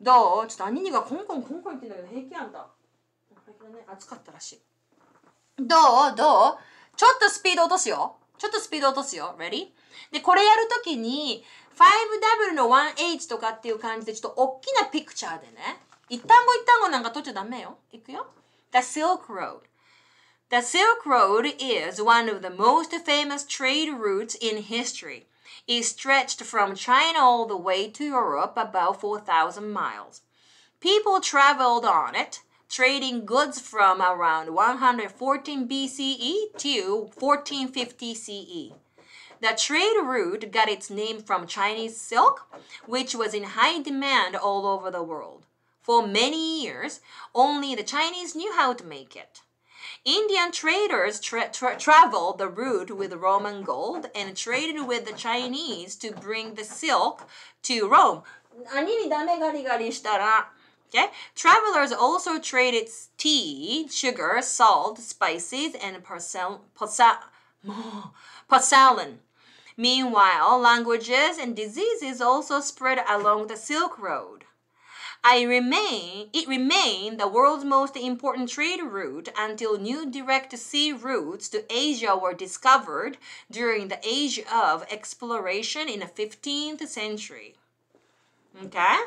A: どうちょっと兄がコンコンコンコン言ってんだけど平気なんだ。ね、暑かったらしい。どうどうちょっとスピード落とすよ。ちょっとスピード落とすよ。Ready? で、これやるときに、5W の 1H とかっていう感じで、ちょっと大きなピクチャーでね。一単語一単語なんか取っちゃダメよ。いくよ。The Silk Road. The Silk Road is one of the most famous trade routes in history. It stretched from China all the way to Europe about 4,000 miles. People traveled on it. trading goods from around 114 BCE to 1450 CE. The trade route got its name from Chinese silk, which was in high demand all over the world. For many years, only the Chinese knew how to make it. Indian traders tra tra traveled the route with Roman gold and traded with the Chinese to bring the silk to Rome. 兄にダメガリガリしたら Okay? Travelers also traded tea, sugar, salt, spices, and porcelain. Meanwhile, languages and diseases also spread along the Silk Road. I remain, it remained the world's most important trade route until new direct sea routes to Asia were discovered during the age of exploration in the 15th century. Okay?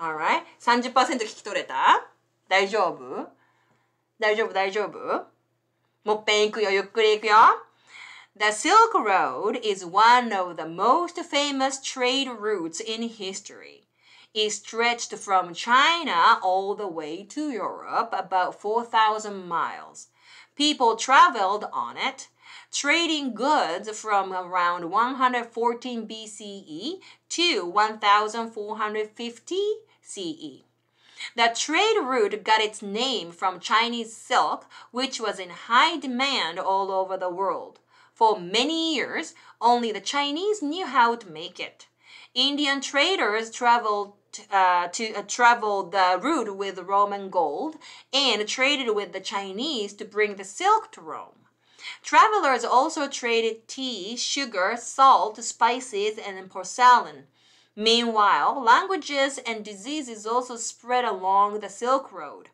A: Alright. 30%聞き取れた大丈夫大丈夫大丈夫もっぺん行くよ。ゆっくり行くよ。The Silk Road is one of the most famous trade routes in history. It stretched from China all the way to Europe, about 4,000 miles. People traveled on it, trading goods from around 114 BCE to 1450 CE. The trade route got its name from Chinese silk, which was in high demand all over the world. For many years, only the Chinese knew how to make it. Indian traders traveled uh, to uh, travel the route with Roman gold and traded with the Chinese to bring the silk to Rome. Travelers also traded tea, sugar, salt, spices, and porcelain. Meanwhile, languages and diseases also spread along the Silk Road.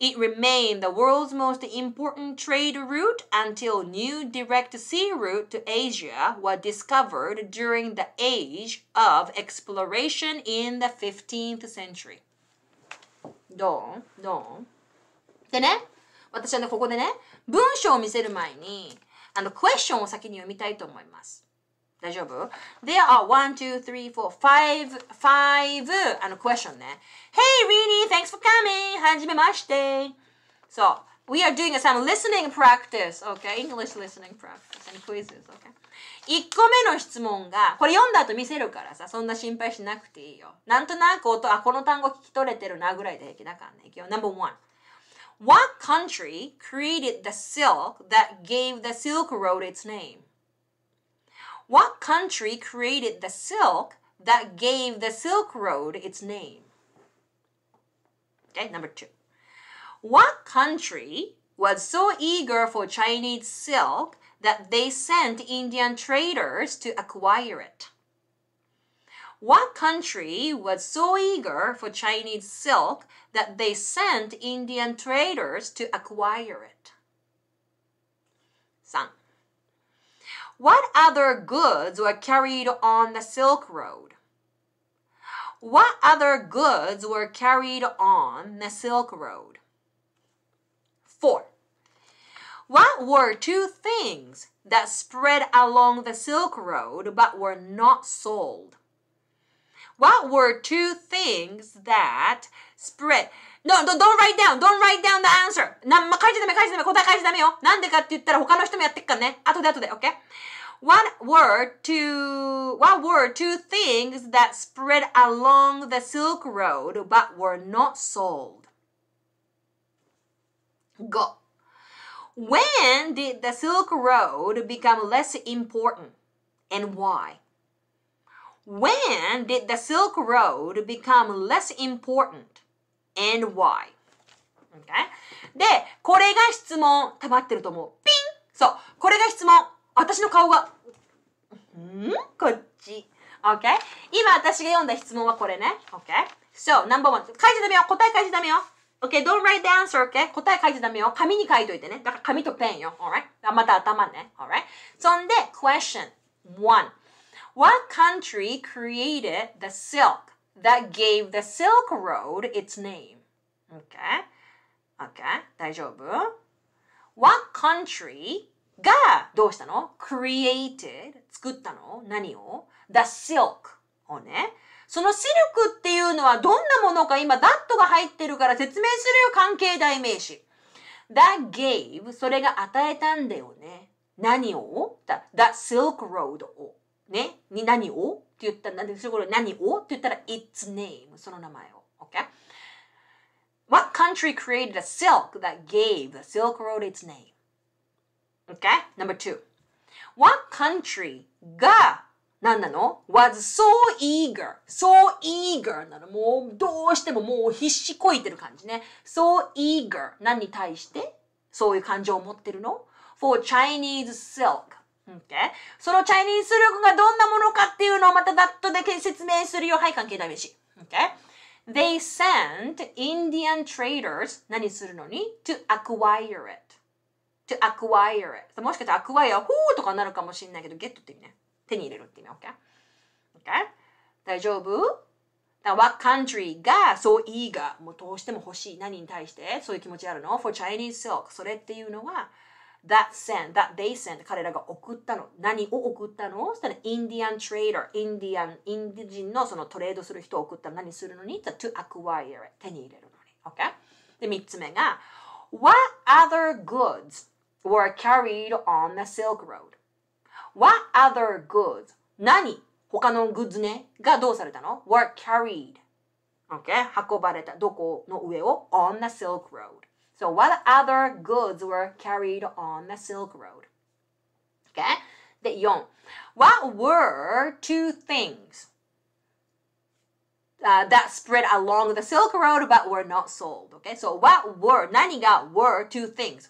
A: It remained the world's most important trade route until new direct sea route to Asia were discovered during the age of exploration in the 15th century. どうどうでね、私はね、ここでね、文章を見せる前に、あの、クエスチョンを先に読みたいと思います。大丈夫 ?There are one, two, three, four, five, five, あの、question ね。Hey, Rini, thanks for coming! はじめまして So, we are doing some listening practice, okay? English listening practice and quizzes, okay? 1個目の質問が、これ読んだ後見せるからさ、そんな心配しなくていいよ。なんとなく音、あ、この単語聞き取れてるなぐらいで平気だからね。いくよ。Number one. What country created the silk that gave the Silk Road its name? What country created the silk that gave the Silk Road its name? Okay, number two. What country was so eager for Chinese silk that they sent Indian traders to acquire it? What country was so eager for Chinese silk that they sent Indian traders to acquire it? 3. What other goods were carried on the Silk Road? What other goods were carried on the Silk Road? 4. What were two things that spread along the Silk Road but were not sold? What were two things that spread? No, don't, don't write down, don't write down the answer. な、ま、書いちゃダメ、書いちゃダメ、答え書いちゃダメよ。なんでかって言ったら他の人もやってっからね。後で後で、OK? One word to, one word two things that spread along the Silk Road but were not sold. Go. When did the Silk Road become less important and why? When did the Silk Road become less important and why. Okay? で、これが質問。たまってると思う。ピンそう。これが質問。私の顔が。んこっち。OK? a y 今私が読んだ質問はこれね。OK? a y So, number one. 書いちゃダメよ。答え書いちゃダメよ。OK? a y Don't write the answer, OK? a y 答え書いちゃダメよ。紙に書いといてね。だから紙とペンよ。Alright? また頭ね。Alright? そんで、question one. What country created the silk? that gave the Silk Road its name. Okay? Okay? 大丈夫 ?What country がどうしたの ?created 作ったの何を ?the silk をね。そのシルクっていうのはどんなものか今 that が入ってるから説明するよ関係代名詞。that gave それが与えたんだよね。何を ?the silk road を。ね。に何をって言ったら、何をって言ったら、its name、その名前を。Okay? What country created a silk that gave the Silk Road its name? Okay? Number two. What country が何なの ?was so eager, so eager なの。もうどうしてももう必死こいてる感じね。so eager 何に対してそういう感情を持ってるの ?for Chinese silk Okay? そのチャイニーズ力がどんなものかっていうのをまたダットで説明するよ。はい、関係ないし。Okay? They sent Indian traders 何するのに to acquire it. to acquire it. もしかしたら acquire ほ o とかなるかもしれないけど、get って意味ね。手に入れるって意味。Okay? Okay? 大丈夫 What country がそう eager もうどうしても欲しい何に対してそういう気持ちあるの ?for Chinese silk それっていうのは that sent, that they sent 彼らが送ったの。何を送ったのそしたら、インディアントレーダー、インディアン、インディ人のそのトレードする人を送ったの。何するのに ?to acquire it 手に入れるのに。Okay? で、3つ目が、What other goods were carried on the Silk Road? What other goods? 何他のグッズね。がどうされたの ?were carried. Okay? 運ばれた。どこの上を on the Silk Road. So, what other goods were carried on the Silk Road? Okay, the Yong. What were two things uh, that spread along the Silk Road but were not sold? Okay, so what were, 何が were two things?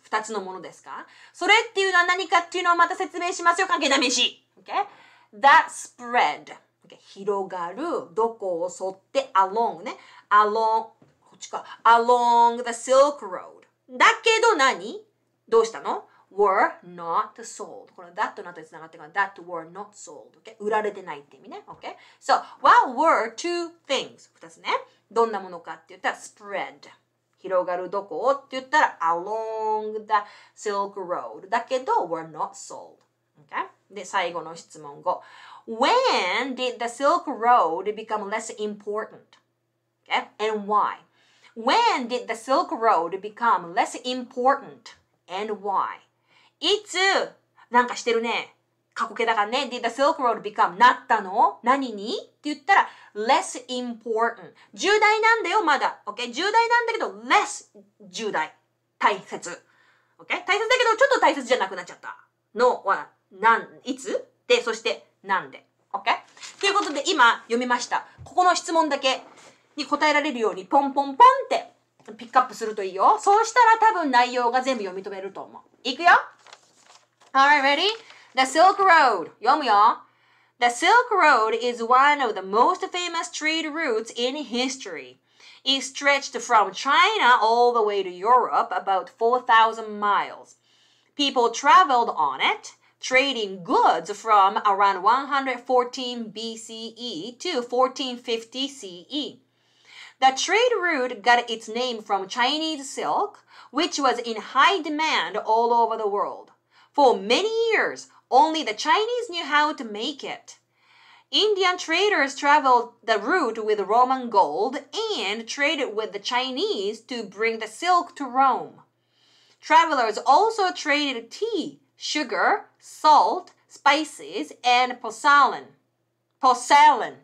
A: Okay, that spread. Okay. 広がる、どこを沿って along ね。along, こっちか。along the Silk Road. だけど何どうしたの were not sold. この that の後につながってから that were not sold.、Okay? 売られてないって意味ね。Okay? So, what were two things? 二つね。どんなものかって言ったら spread. 広がるどこって言ったら along the silk road. だけど were not sold. Okay? で、最後の質問語。When did the silk road become less important? Okay? And why? When did the Silk Road become less important and why? いつなんかしてるね。過去形だからね。Did the Silk Road become なったの何にって言ったら less important。重大なんだよ、まだ。Okay? 重大なんだけど less 重大。大切。Okay? 大切だけどちょっと大切じゃなくなっちゃった。のは、なん、いつで、そしてなんで。o k ということで今読みました。ここの質問だけ。に答えられるようにポンポンポンってピックアップするといいよ。そうしたら多分内容が全部読み止めると思う。いくよ。Alright, ready? The Silk Road. 読むよ。The Silk Road is one of the most famous trade routes in history. It stretched from China all the way to Europe, about 4,000 miles. People traveled on it, trading goods from around 114 BCE to 1450 CE. The trade route got its name from Chinese silk, which was in high demand all over the world. For many years, only the Chinese knew how to make it. Indian traders traveled the route with Roman gold and traded with the Chinese to bring the silk to Rome. Travelers also traded tea, sugar, salt, spices, and porcelain. Porcelain.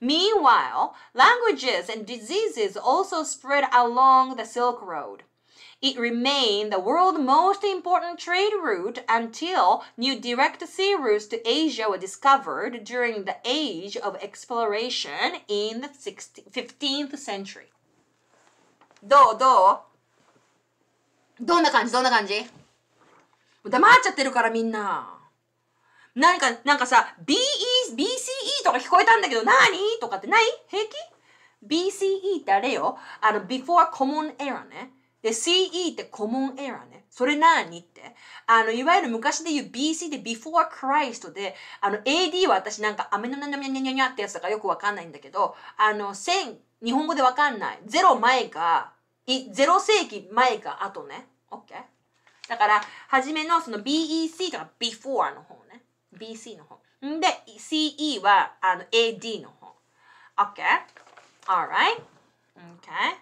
A: Meanwhile, languages and diseases also spread along the Silk Road. It remained the world's most important trade route until new direct sea routes to Asia were discovered during the age of exploration in the 15th century. どうどうどんな感じどんな感じ黙っちゃってるからみんな。なんか、なんかさ、BE、BCE とか聞こえたんだけど、なーにとかってない平気 ?BCE ってあれよ。あの、before common era ね。で、CE ってコモンエラーね。それなーにって。あの、いわゆる昔で言う BC で Before Christ で、あの、AD は私なんか、アメのなにゃにゃにゃにゃってやつだからよくわかんないんだけど、あの、千、日本語でわかんない。0前か、い0世紀前か後ね。OK? だから、初めのその BEC とか Before の方 BC の方。んで、CE はあの AD の方。OK?Alright?Okay? Okay.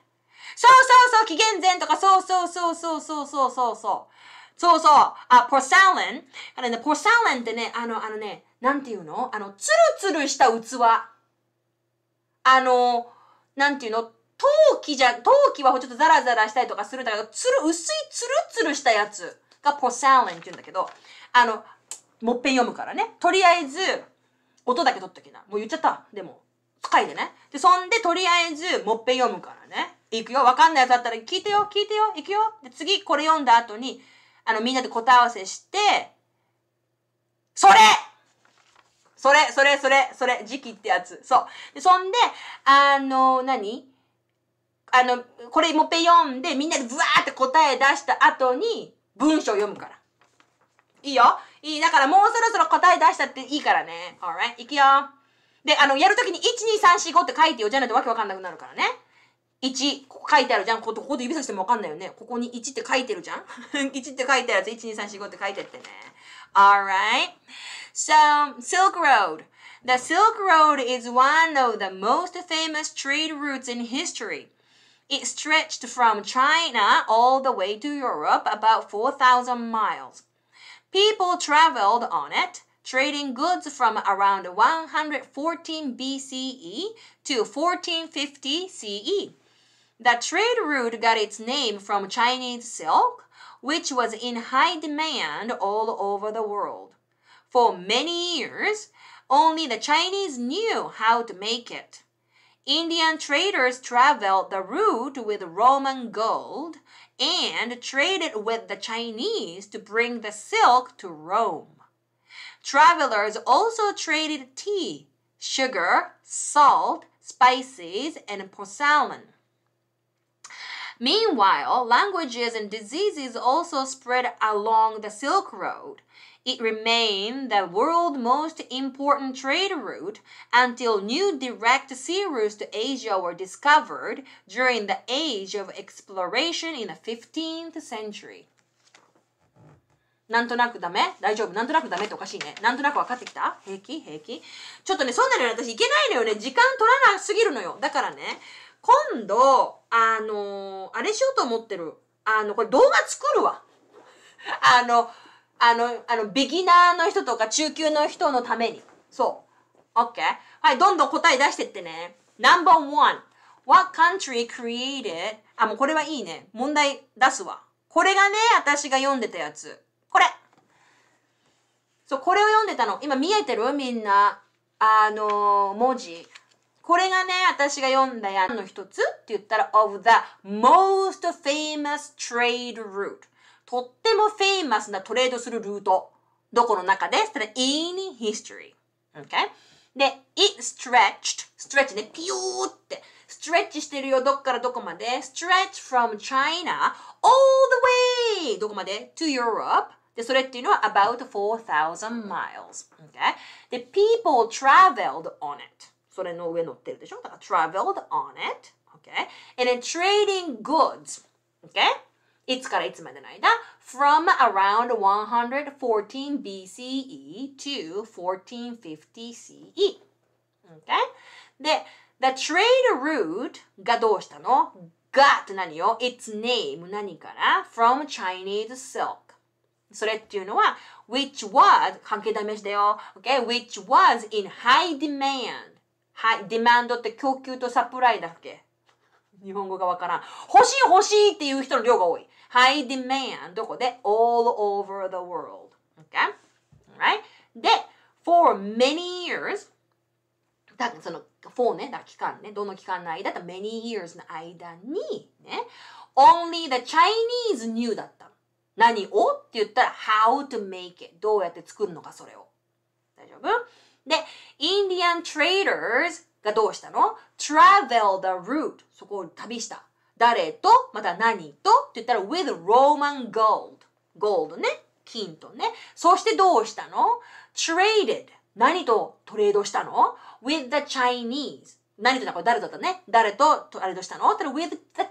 A: そうそうそう、紀元前とか、そうそうそうそうそうそうそうそう。そうそう、あ、ポサレン。あれね、ポサレンってね、あの、あのね、なんていうのあの、ツルツルした器。あの、なんていうの陶器じゃ、陶器はちょっとザラザラしたりとかするんだけど、つる、薄いツルツルしたやつがポサレンって言うんだけど、あの、もっぺん読むからね。とりあえず、音だけ取っときな。もう言っちゃった。でも、使いでね。で、そんで、とりあえず、もっぺん読むからね。いくよ。わかんないやつだったら、聞いてよ、聞いてよ、いくよ。で、次、これ読んだ後に、あの、みんなで答え合わせして、それそれ、それ、それ、それ、時期ってやつ。そう。で、そんで、あの、何あの、これもっぺん読んで、みんなでブワーって答え出した後に、文章読むから。いいよ。いい。だからもうそろそろ答え出したっていいからね。alright? いくよ。で、あの、やるときに12345って書いてよ。じゃないとわけわかんなくなるからね。1、ここ書いてあるじゃん。こここで指さしてもわかんないよね。ここに1って書いてるじゃん。1って書いてあるやつ、12345って書いてってね。alright? So, Silk Road. The Silk Road is one of the most famous trade routes in history. It stretched from China all the way to Europe about 4,000 miles. People traveled on it, trading goods from around 114 BCE to 1450 CE. The trade route got its name from Chinese silk, which was in high demand all over the world. For many years, only the Chinese knew how to make it. Indian traders traveled the route with Roman gold, and traded with the Chinese to bring the silk to Rome. Travelers also traded tea, sugar, salt, spices, and porcelain. Meanwhile, languages and diseases also spread along the Silk Road, it remained the world's most important trade route until new direct sea routes to Asia were discovered during the age of exploration in the 15th century. なんとなくダメ大丈夫なんとなくダメっておかしいね。なんとなく分かってきた平気平気ちょっとね、そんなの私いけないのよね。時間取らなすぎるのよ。だからね、今度、あのー、あれしようと思ってる。あの、これ動画作るわ。あの、あの、あの、ビギナーの人とか中級の人のために。そう。OK? はい、どんどん答え出してってね。No.1. What country created? あ、もうこれはいいね。問題出すわ。これがね、私が読んでたやつ。これ。そう、これを読んでたの。今見えてるみんな。あのー、文字。これがね、私が読んだやつの一つって言ったら、of the most famous trade route。とってもフェイマスなトレードするルート。どこの中で ?in history。Okay? で、it stretched, stretch ね、ピューって、ストレッチしてるよ、どっからどこまで。stretch from China all the way どこまで to Europe で、それっていうのは about 4,000 miles、okay? で、people traveled on it それの上乗ってるでしょだから traveled on it okay? and then trading goods okay? いつからいつまでの間 from around 114 BCE to 1450 CE okay? で The trade route がどうしたのがって何よ ?its name 何から from Chinese silk which was 関係代名詞だよ okay? which was in high demand high demand って供給とサプライだっけ日本語がわからん。欲しい欲しいっていう人の量が多い。High demand どこで all over the world。Okay? Right? で、for many years だその for ね、だ期間ね、どの期間の間だった many years の間にね、only the Chinese knew だった。何をって言ったら how to make it どうやって作るのかそれを。大丈夫で、Indian traders がどうしたの ?travel the route そこを旅した。誰とまた何とって言ったら with Roman gold gold ね金とねそしてどうしたの traded 何とトレードしたの with the Chinese 何とだから誰だね誰とトレードしたのって言ったら with the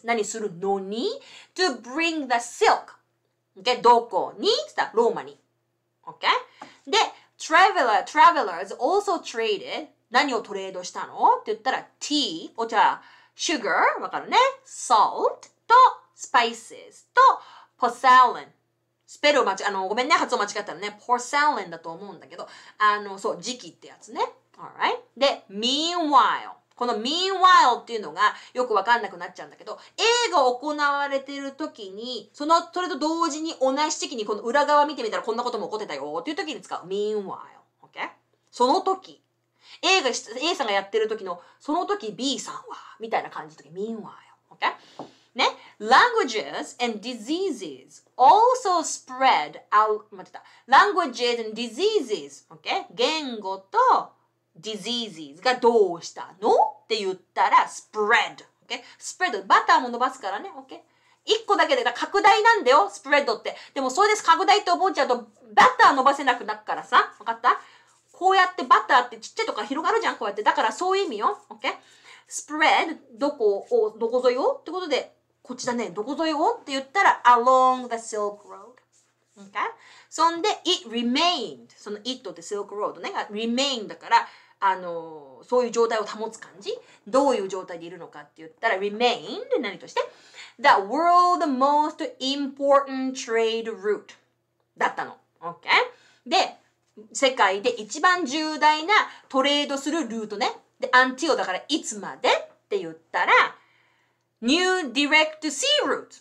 A: Chinese 何するのに to bring the silk、o どこにってったらローマに OK? で traveler travelers also traded 何をトレードしたのって言ったら tea お茶 sugar わかるね salt と spices と porcelain スペルを間違あのごめんね発音間違ったらね porcelain だと思うんだけどあのそう時期ってやつね alright で meanwhile この meanwhile っていうのがよくわかんなくなっちゃうんだけど、A が行われてる時に、その、それと同時に同じ時期にこの裏側見てみたらこんなことも起こってたよっていう時に使う meanwhile。OK? その時。A が、A さんがやってる時の、その時 B さんは、みたいな感じの時、meanwhile。Okay? ね。languages and diseases also spread out, 待ってた。languages and diseases, okay? 言語と diseases がどうしたのって言ったら spread, okay? spread, バターも伸ばすからね、o k 一個だけで拡大なんだよ、スプレッドって。でもそうです、拡大って覚えちゃうと、バター伸ばせなくなるからさ。わかったこうやってバターってちっちゃいとか広がるじゃん、こうやって。だからそういう意味よ。OK? spread, どこを、どこ沿いをってことで、こっちだね、どこ沿いをって言ったら along the silk road. o k そんで、it remained. その it って silk road ね、remain だから、あのそういう状態を保つ感じどういう状態でいるのかって言ったら remain で何として the world most important trade route だったの OK で世界で一番重大なトレードするルートね。で、アンティオだからいつまでって言ったら、ニューディレクトシールート。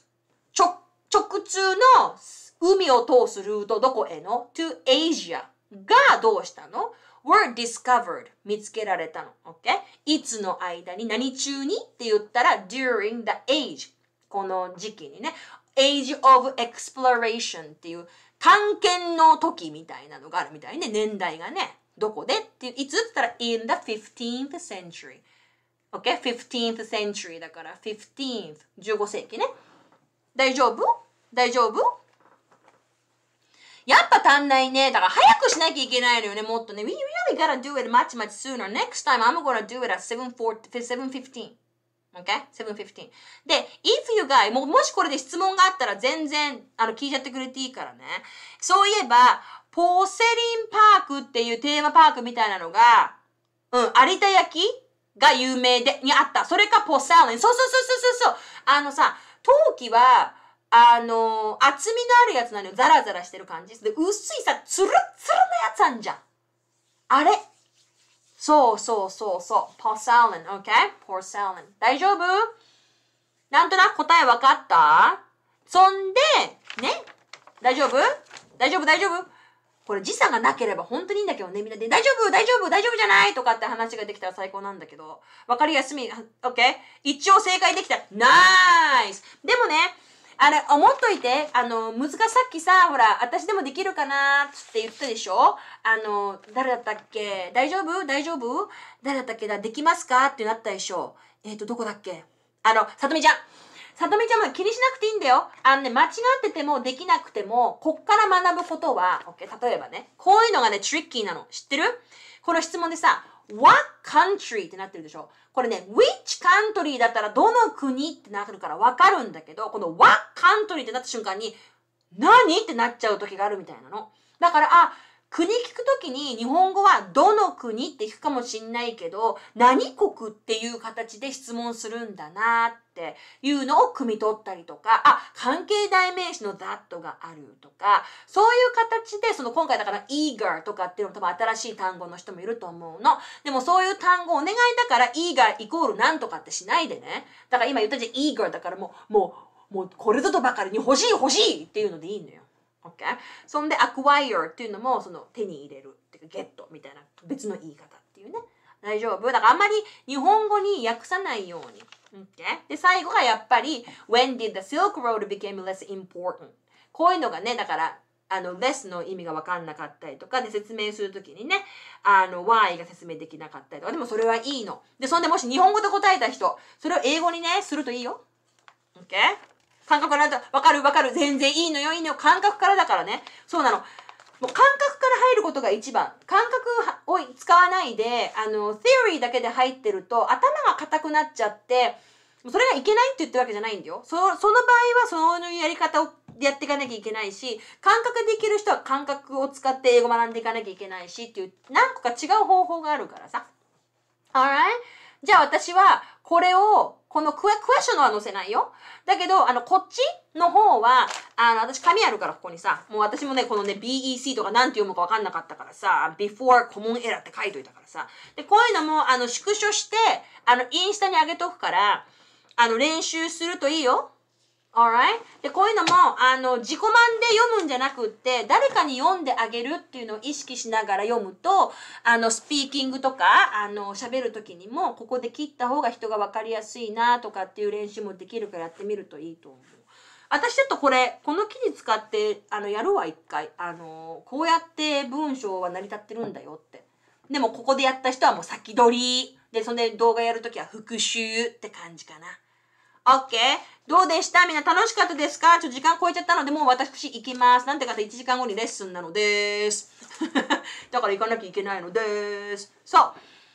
A: 直通の海を通すルートどこへの to Asia がどうしたの were discovered 見つけられたの。o k いつの間に何中にって言ったら during the age この時期にね age of exploration っていう探検の時みたいなのがあるみたいね。年代がね。どこでっていつって言ったら in the 15th century。OK? 15th century だから 15th。15世紀ね。大丈夫大丈夫やっぱ足んないね。だから早くしなきゃいけないのよね、もっとね。We really gotta do it much much sooner. Next time I'm gonna do it at 7.15. Okay? 715. で、if you guys も、もしこれで質問があったら全然あの聞いちゃってくれていいからね。そういえば、ポセリンパークっていうテーマパークみたいなのが、うん、有田焼が有名で、にあった。それかポセリン。そうそうそうそうそうそう。あのさ、陶器は、あの厚みのあるやつなのよ。ザラザラしてる感じ。で、薄いさ、ツルッツルのやつあんじゃん。あれそうそうそうそう。ポーサー e ン。a i n okay? p o r 大丈夫なんとなく答え分かったそんで、ね大丈夫大丈夫大丈夫これ時差がなければ本当にいいんだけどね。みんなで、大丈夫大丈夫大丈夫じゃないとかって話ができたら最高なんだけど。分かりやすみ、OK? 一応正解できた。ナイスでもね、あれ、思っといて、あの、難しさっきさ、ほら、私でもできるかなつって言ったでしょあの、誰だったっけ大丈夫大丈夫誰だったっけだできますかってなったでしょえっ、ー、と、どこだっけあの、さとみちゃん。さとみちゃんも気にしなくていいんだよ。あのね、間違っててもできなくても、こっから学ぶことは、OK? 例えばね、こういうのがね、トリッキーなの。知ってるこの質問でさ、What country? ってなってるでしょこれね、which country だったらどの国ってなるからわかるんだけど、この what country ってなった瞬間に、何ってなっちゃう時があるみたいなの。だから、あ、国聞くときに日本語はどの国って聞くかもしんないけど、何国っていう形で質問するんだなっていうのを汲み取ったりとか、あ、関係代名詞の that があるとか、そういう形で、その今回だから eager とかっていうのも多分新しい単語の人もいると思うの。でもそういう単語お願いだから eager イコールなんとかってしないでね。だから今言ったじゃん eager だからもう、もう、もうこれぞとばかりに欲しい欲しいっていうのでいいのよ。o k そんで acquire っていうのもその手に入れるっていうかゲットみたいな別の言い方っていうね大丈夫だからあんまり日本語に訳さないように、o k で最後がやっぱり When did the Silk Road became less important こういうのがねだからあの less の意味が分かんなかったりとかで説明するときにねあの why が説明できなかったりとかでもそれはいいのでそんでもし日本語で答えた人それを英語にねするといいよ OK? 感覚からだ、わかるわかる、全然いいのよ、いいのよ、感覚からだからね。そうなの。もう感覚から入ることが一番。感覚を使わないで、あの、セオリーだけで入ってると、頭が固くなっちゃって、それがいけないって言ってるわけじゃないんだよ。そその場合は、そのやり方をやっていかなきゃいけないし、感覚できる人は感覚を使って英語学んでいかなきゃいけないしっていう、何個か違う方法があるからさ。alright? じゃあ私は、これをこのクエクエスチョンは載せないよ。だけど、あの、こっちの方は、あの、私紙あるから、ここにさ。もう私もね、このね、BEC とか何て読むかわかんなかったからさ、before common error って書いといたからさ。で、こういうのも、あの、縮小して、あの、インスタに上げとくから、あの、練習するといいよ。Alright? で、こういうのも、あの、自己満で読むんじゃなくって、誰かに読んであげるっていうのを意識しながら読むと、あの、スピーキングとか、あの、喋る時にも、ここで切った方が人が分かりやすいなとかっていう練習もできるからやってみるといいと思う。私ちょっとこれ、この記事使って、あの、やるわ、一回。あの、こうやって文章は成り立ってるんだよって。でも、ここでやった人はもう先取り。で、そんで動画やるときは復習って感じかな。OK? どうでしたみんな楽しかったですかちょっと時間超えちゃったので、もう私行きます。なんて方、1時間後にレッスンなのです。だから行かなきゃいけないのです。そう。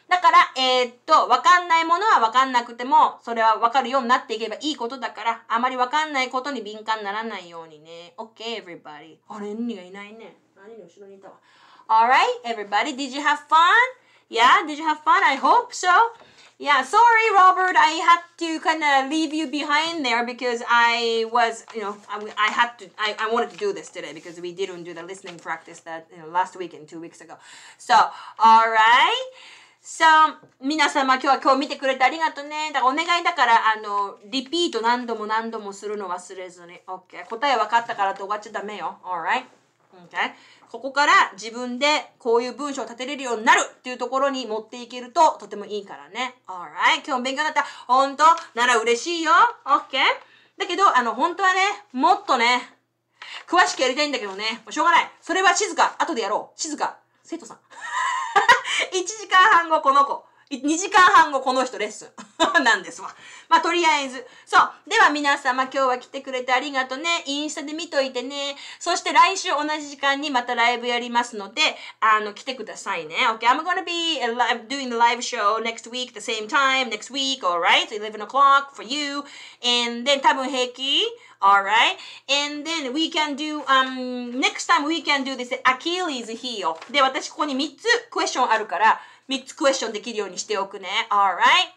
A: だから、えー、っと、わかんないものはわかんなくても、それはわかるようになっていけばいいことだから、あまりわかんないことに敏感にならないようにね。OK, everybody. あれ、何がいないね。何の後ろにいたわ。Alright, everybody, did you have fun? Yeah, did you have fun? I hope so. Yeah, sorry, Robert. I had to kind of leave you behind there because I was, you know, I, I had to, I, I wanted to do this today because we didn't do the listening practice that, you know, last week and two weeks ago. So, all right. So, 皆様今日は今日見てくれてありがとうね。だからお願いだから、あの、リピート何度も何度もするの忘れずに。OK。答え分かったからと終わっちゃダメよ。Alright。Okay? ここから自分でこういう文章を立てれるようになるっていうところに持っていけるととてもいいからね。Alright. 今日も勉強になった。ほんとなら嬉しいよ。OK? だけど、あの、本当はね、もっとね、詳しくやりたいんだけどね。しょうがない。それは静か。後でやろう。静か。生徒さん。1 時間半後、この子。2時間半後この人レッスンなんですわ。まあとりあえず。そう。では皆様今日は来てくれてありがとうね。インスタで見といてね。そして来週同じ時間にまたライブやりますので、あの、来てくださいね。Okay, I'm gonna be live, doing the live show next week, the same time, next week, alright? 11 o'clock for you. And then 多分平気 Alright? And then we can do, um, next time we can do this Achilles heel. で、私ここに3つクエスチョンあるから、3つクエスチョンできるようにしておくね。alright?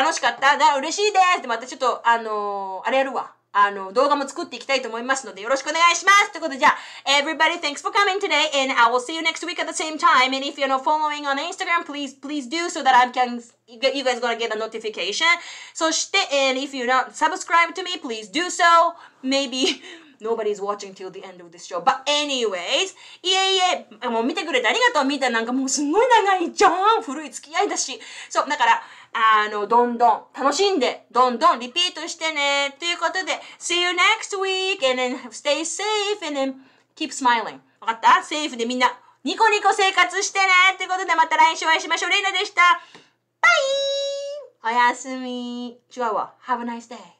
A: 楽しかっただ嬉しいですでまたちょっと、あのー、あれやるわ。あの、動画も作っていきたいと思いますので、よろしくお願いしますということで、じゃあ、everybody, thanks for coming today, and I will see you next week at the same time, and if you're not following on Instagram, please, please do so that I can, you guys gonna get a notification. そして、and if you're not subscribed to me, please do so. Maybe, nobody's watching till the end of this show. But anyways, いえいえ、もう見てくれてありがとうみたいな、んかもうすごい長いじゃん古い付き合いだし。そう、だから、あの、どんどん楽しんで、どんどんリピートしてね。ということで、see you next week and then stay safe and then keep smiling. わかったセーフでみんな、ニコニコ生活してねということで、また来週お会いしましょう。レイナでした。バイおやすみ。違うわ。Have a nice day.